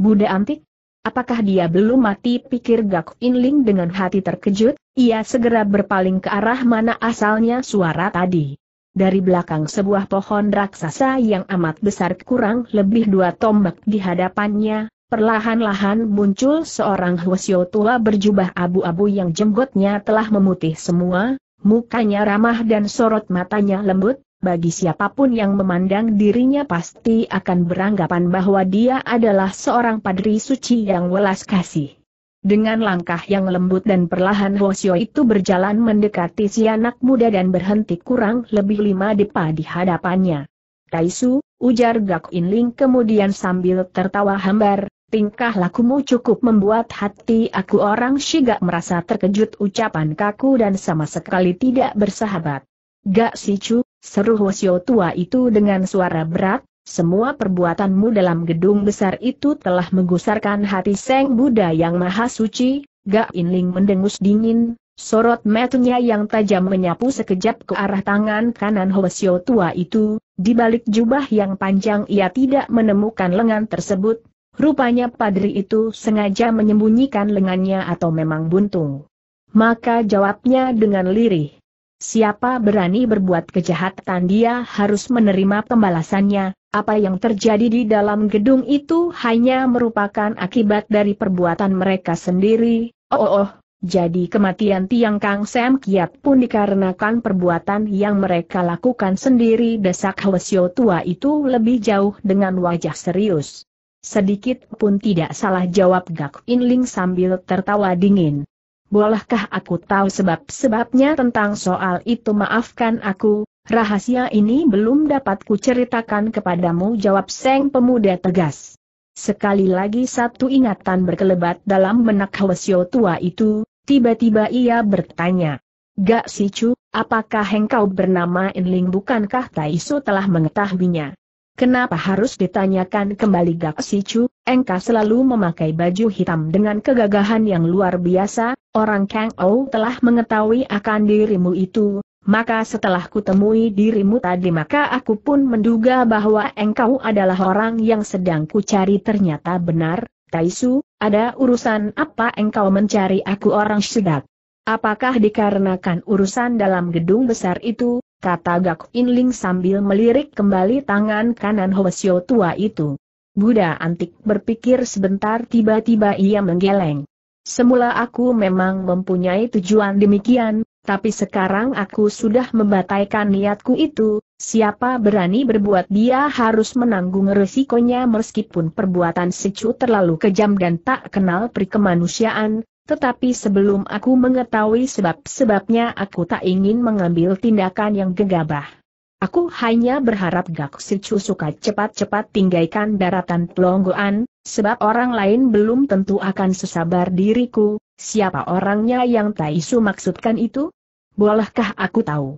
Buddha antik? Apakah dia belum mati pikir Gak Inling dengan hati terkejut, ia segera berpaling ke arah mana asalnya suara tadi dari belakang sebuah pohon raksasa yang amat besar kurang lebih dua tombak di hadapannya, perlahan-lahan muncul seorang huasyo tua berjubah abu-abu yang jenggotnya telah memutih semua, mukanya ramah dan sorot matanya lembut, bagi siapapun yang memandang dirinya pasti akan beranggapan bahwa dia adalah seorang padri suci yang welas kasih. Dengan langkah yang lembut dan perlahan Hosio itu berjalan mendekati si anak muda dan berhenti kurang lebih lima depa di hadapannya. Taisu, ujar Gak Inling kemudian sambil tertawa hambar, tingkah lakumu cukup membuat hati aku orang Shiga merasa terkejut ucapan kaku dan sama sekali tidak bersahabat. Gak Sicu, seru Hosio tua itu dengan suara berat, semua perbuatanmu dalam gedung besar itu telah menggusarkan hati Seng Buddha yang maha suci, Gak Inling mendengus dingin, sorot matanya yang tajam menyapu sekejap ke arah tangan kanan Hoesio tua itu, di balik jubah yang panjang ia tidak menemukan lengan tersebut, rupanya padri itu sengaja menyembunyikan lengannya atau memang buntung. Maka jawabnya dengan lirih. Siapa berani berbuat kejahatan dia harus menerima pembalasannya, apa yang terjadi di dalam gedung itu hanya merupakan akibat dari perbuatan mereka sendiri, oh oh, oh. jadi kematian Tiang Kang Sam Kiat pun dikarenakan perbuatan yang mereka lakukan sendiri desak Hwasyo tua itu lebih jauh dengan wajah serius. Sedikit pun tidak salah jawab Gak In Ling sambil tertawa dingin. Bolehkah aku tahu sebab-sebabnya tentang soal itu maafkan aku, rahasia ini belum dapat kuceritakan kepadamu jawab Seng pemuda tegas. Sekali lagi satu ingatan berkelebat dalam benak Hwasyo tua itu, tiba-tiba ia bertanya. Gak si Cu, apakah engkau bernama Inling bukankah Taisu telah mengetahuinya? Kenapa harus ditanyakan kembali Gak Sicu, engkau selalu memakai baju hitam dengan kegagahan yang luar biasa, Orang Kang Ou telah mengetahui akan dirimu itu, maka setelah kutemui dirimu tadi maka aku pun menduga bahwa engkau adalah orang yang sedang kucari ternyata benar, Taisu, ada urusan apa engkau mencari aku orang sedap? Apakah dikarenakan urusan dalam gedung besar itu, kata Gak Inling sambil melirik kembali tangan kanan Hoesyo tua itu. Buddha antik berpikir sebentar tiba-tiba ia menggeleng. Semula aku memang mempunyai tujuan demikian, tapi sekarang aku sudah membataikan niatku itu, siapa berani berbuat dia harus menanggung resikonya meskipun perbuatan secu terlalu kejam dan tak kenal perikemanusiaan, tetapi sebelum aku mengetahui sebab-sebabnya aku tak ingin mengambil tindakan yang gegabah. Aku hanya berharap Gak Sicu suka cepat-cepat tinggalkan daratan Pelonggoan, Sebab orang lain belum tentu akan sesabar diriku, siapa orangnya yang Taisu maksudkan itu? Bolehkah aku tahu?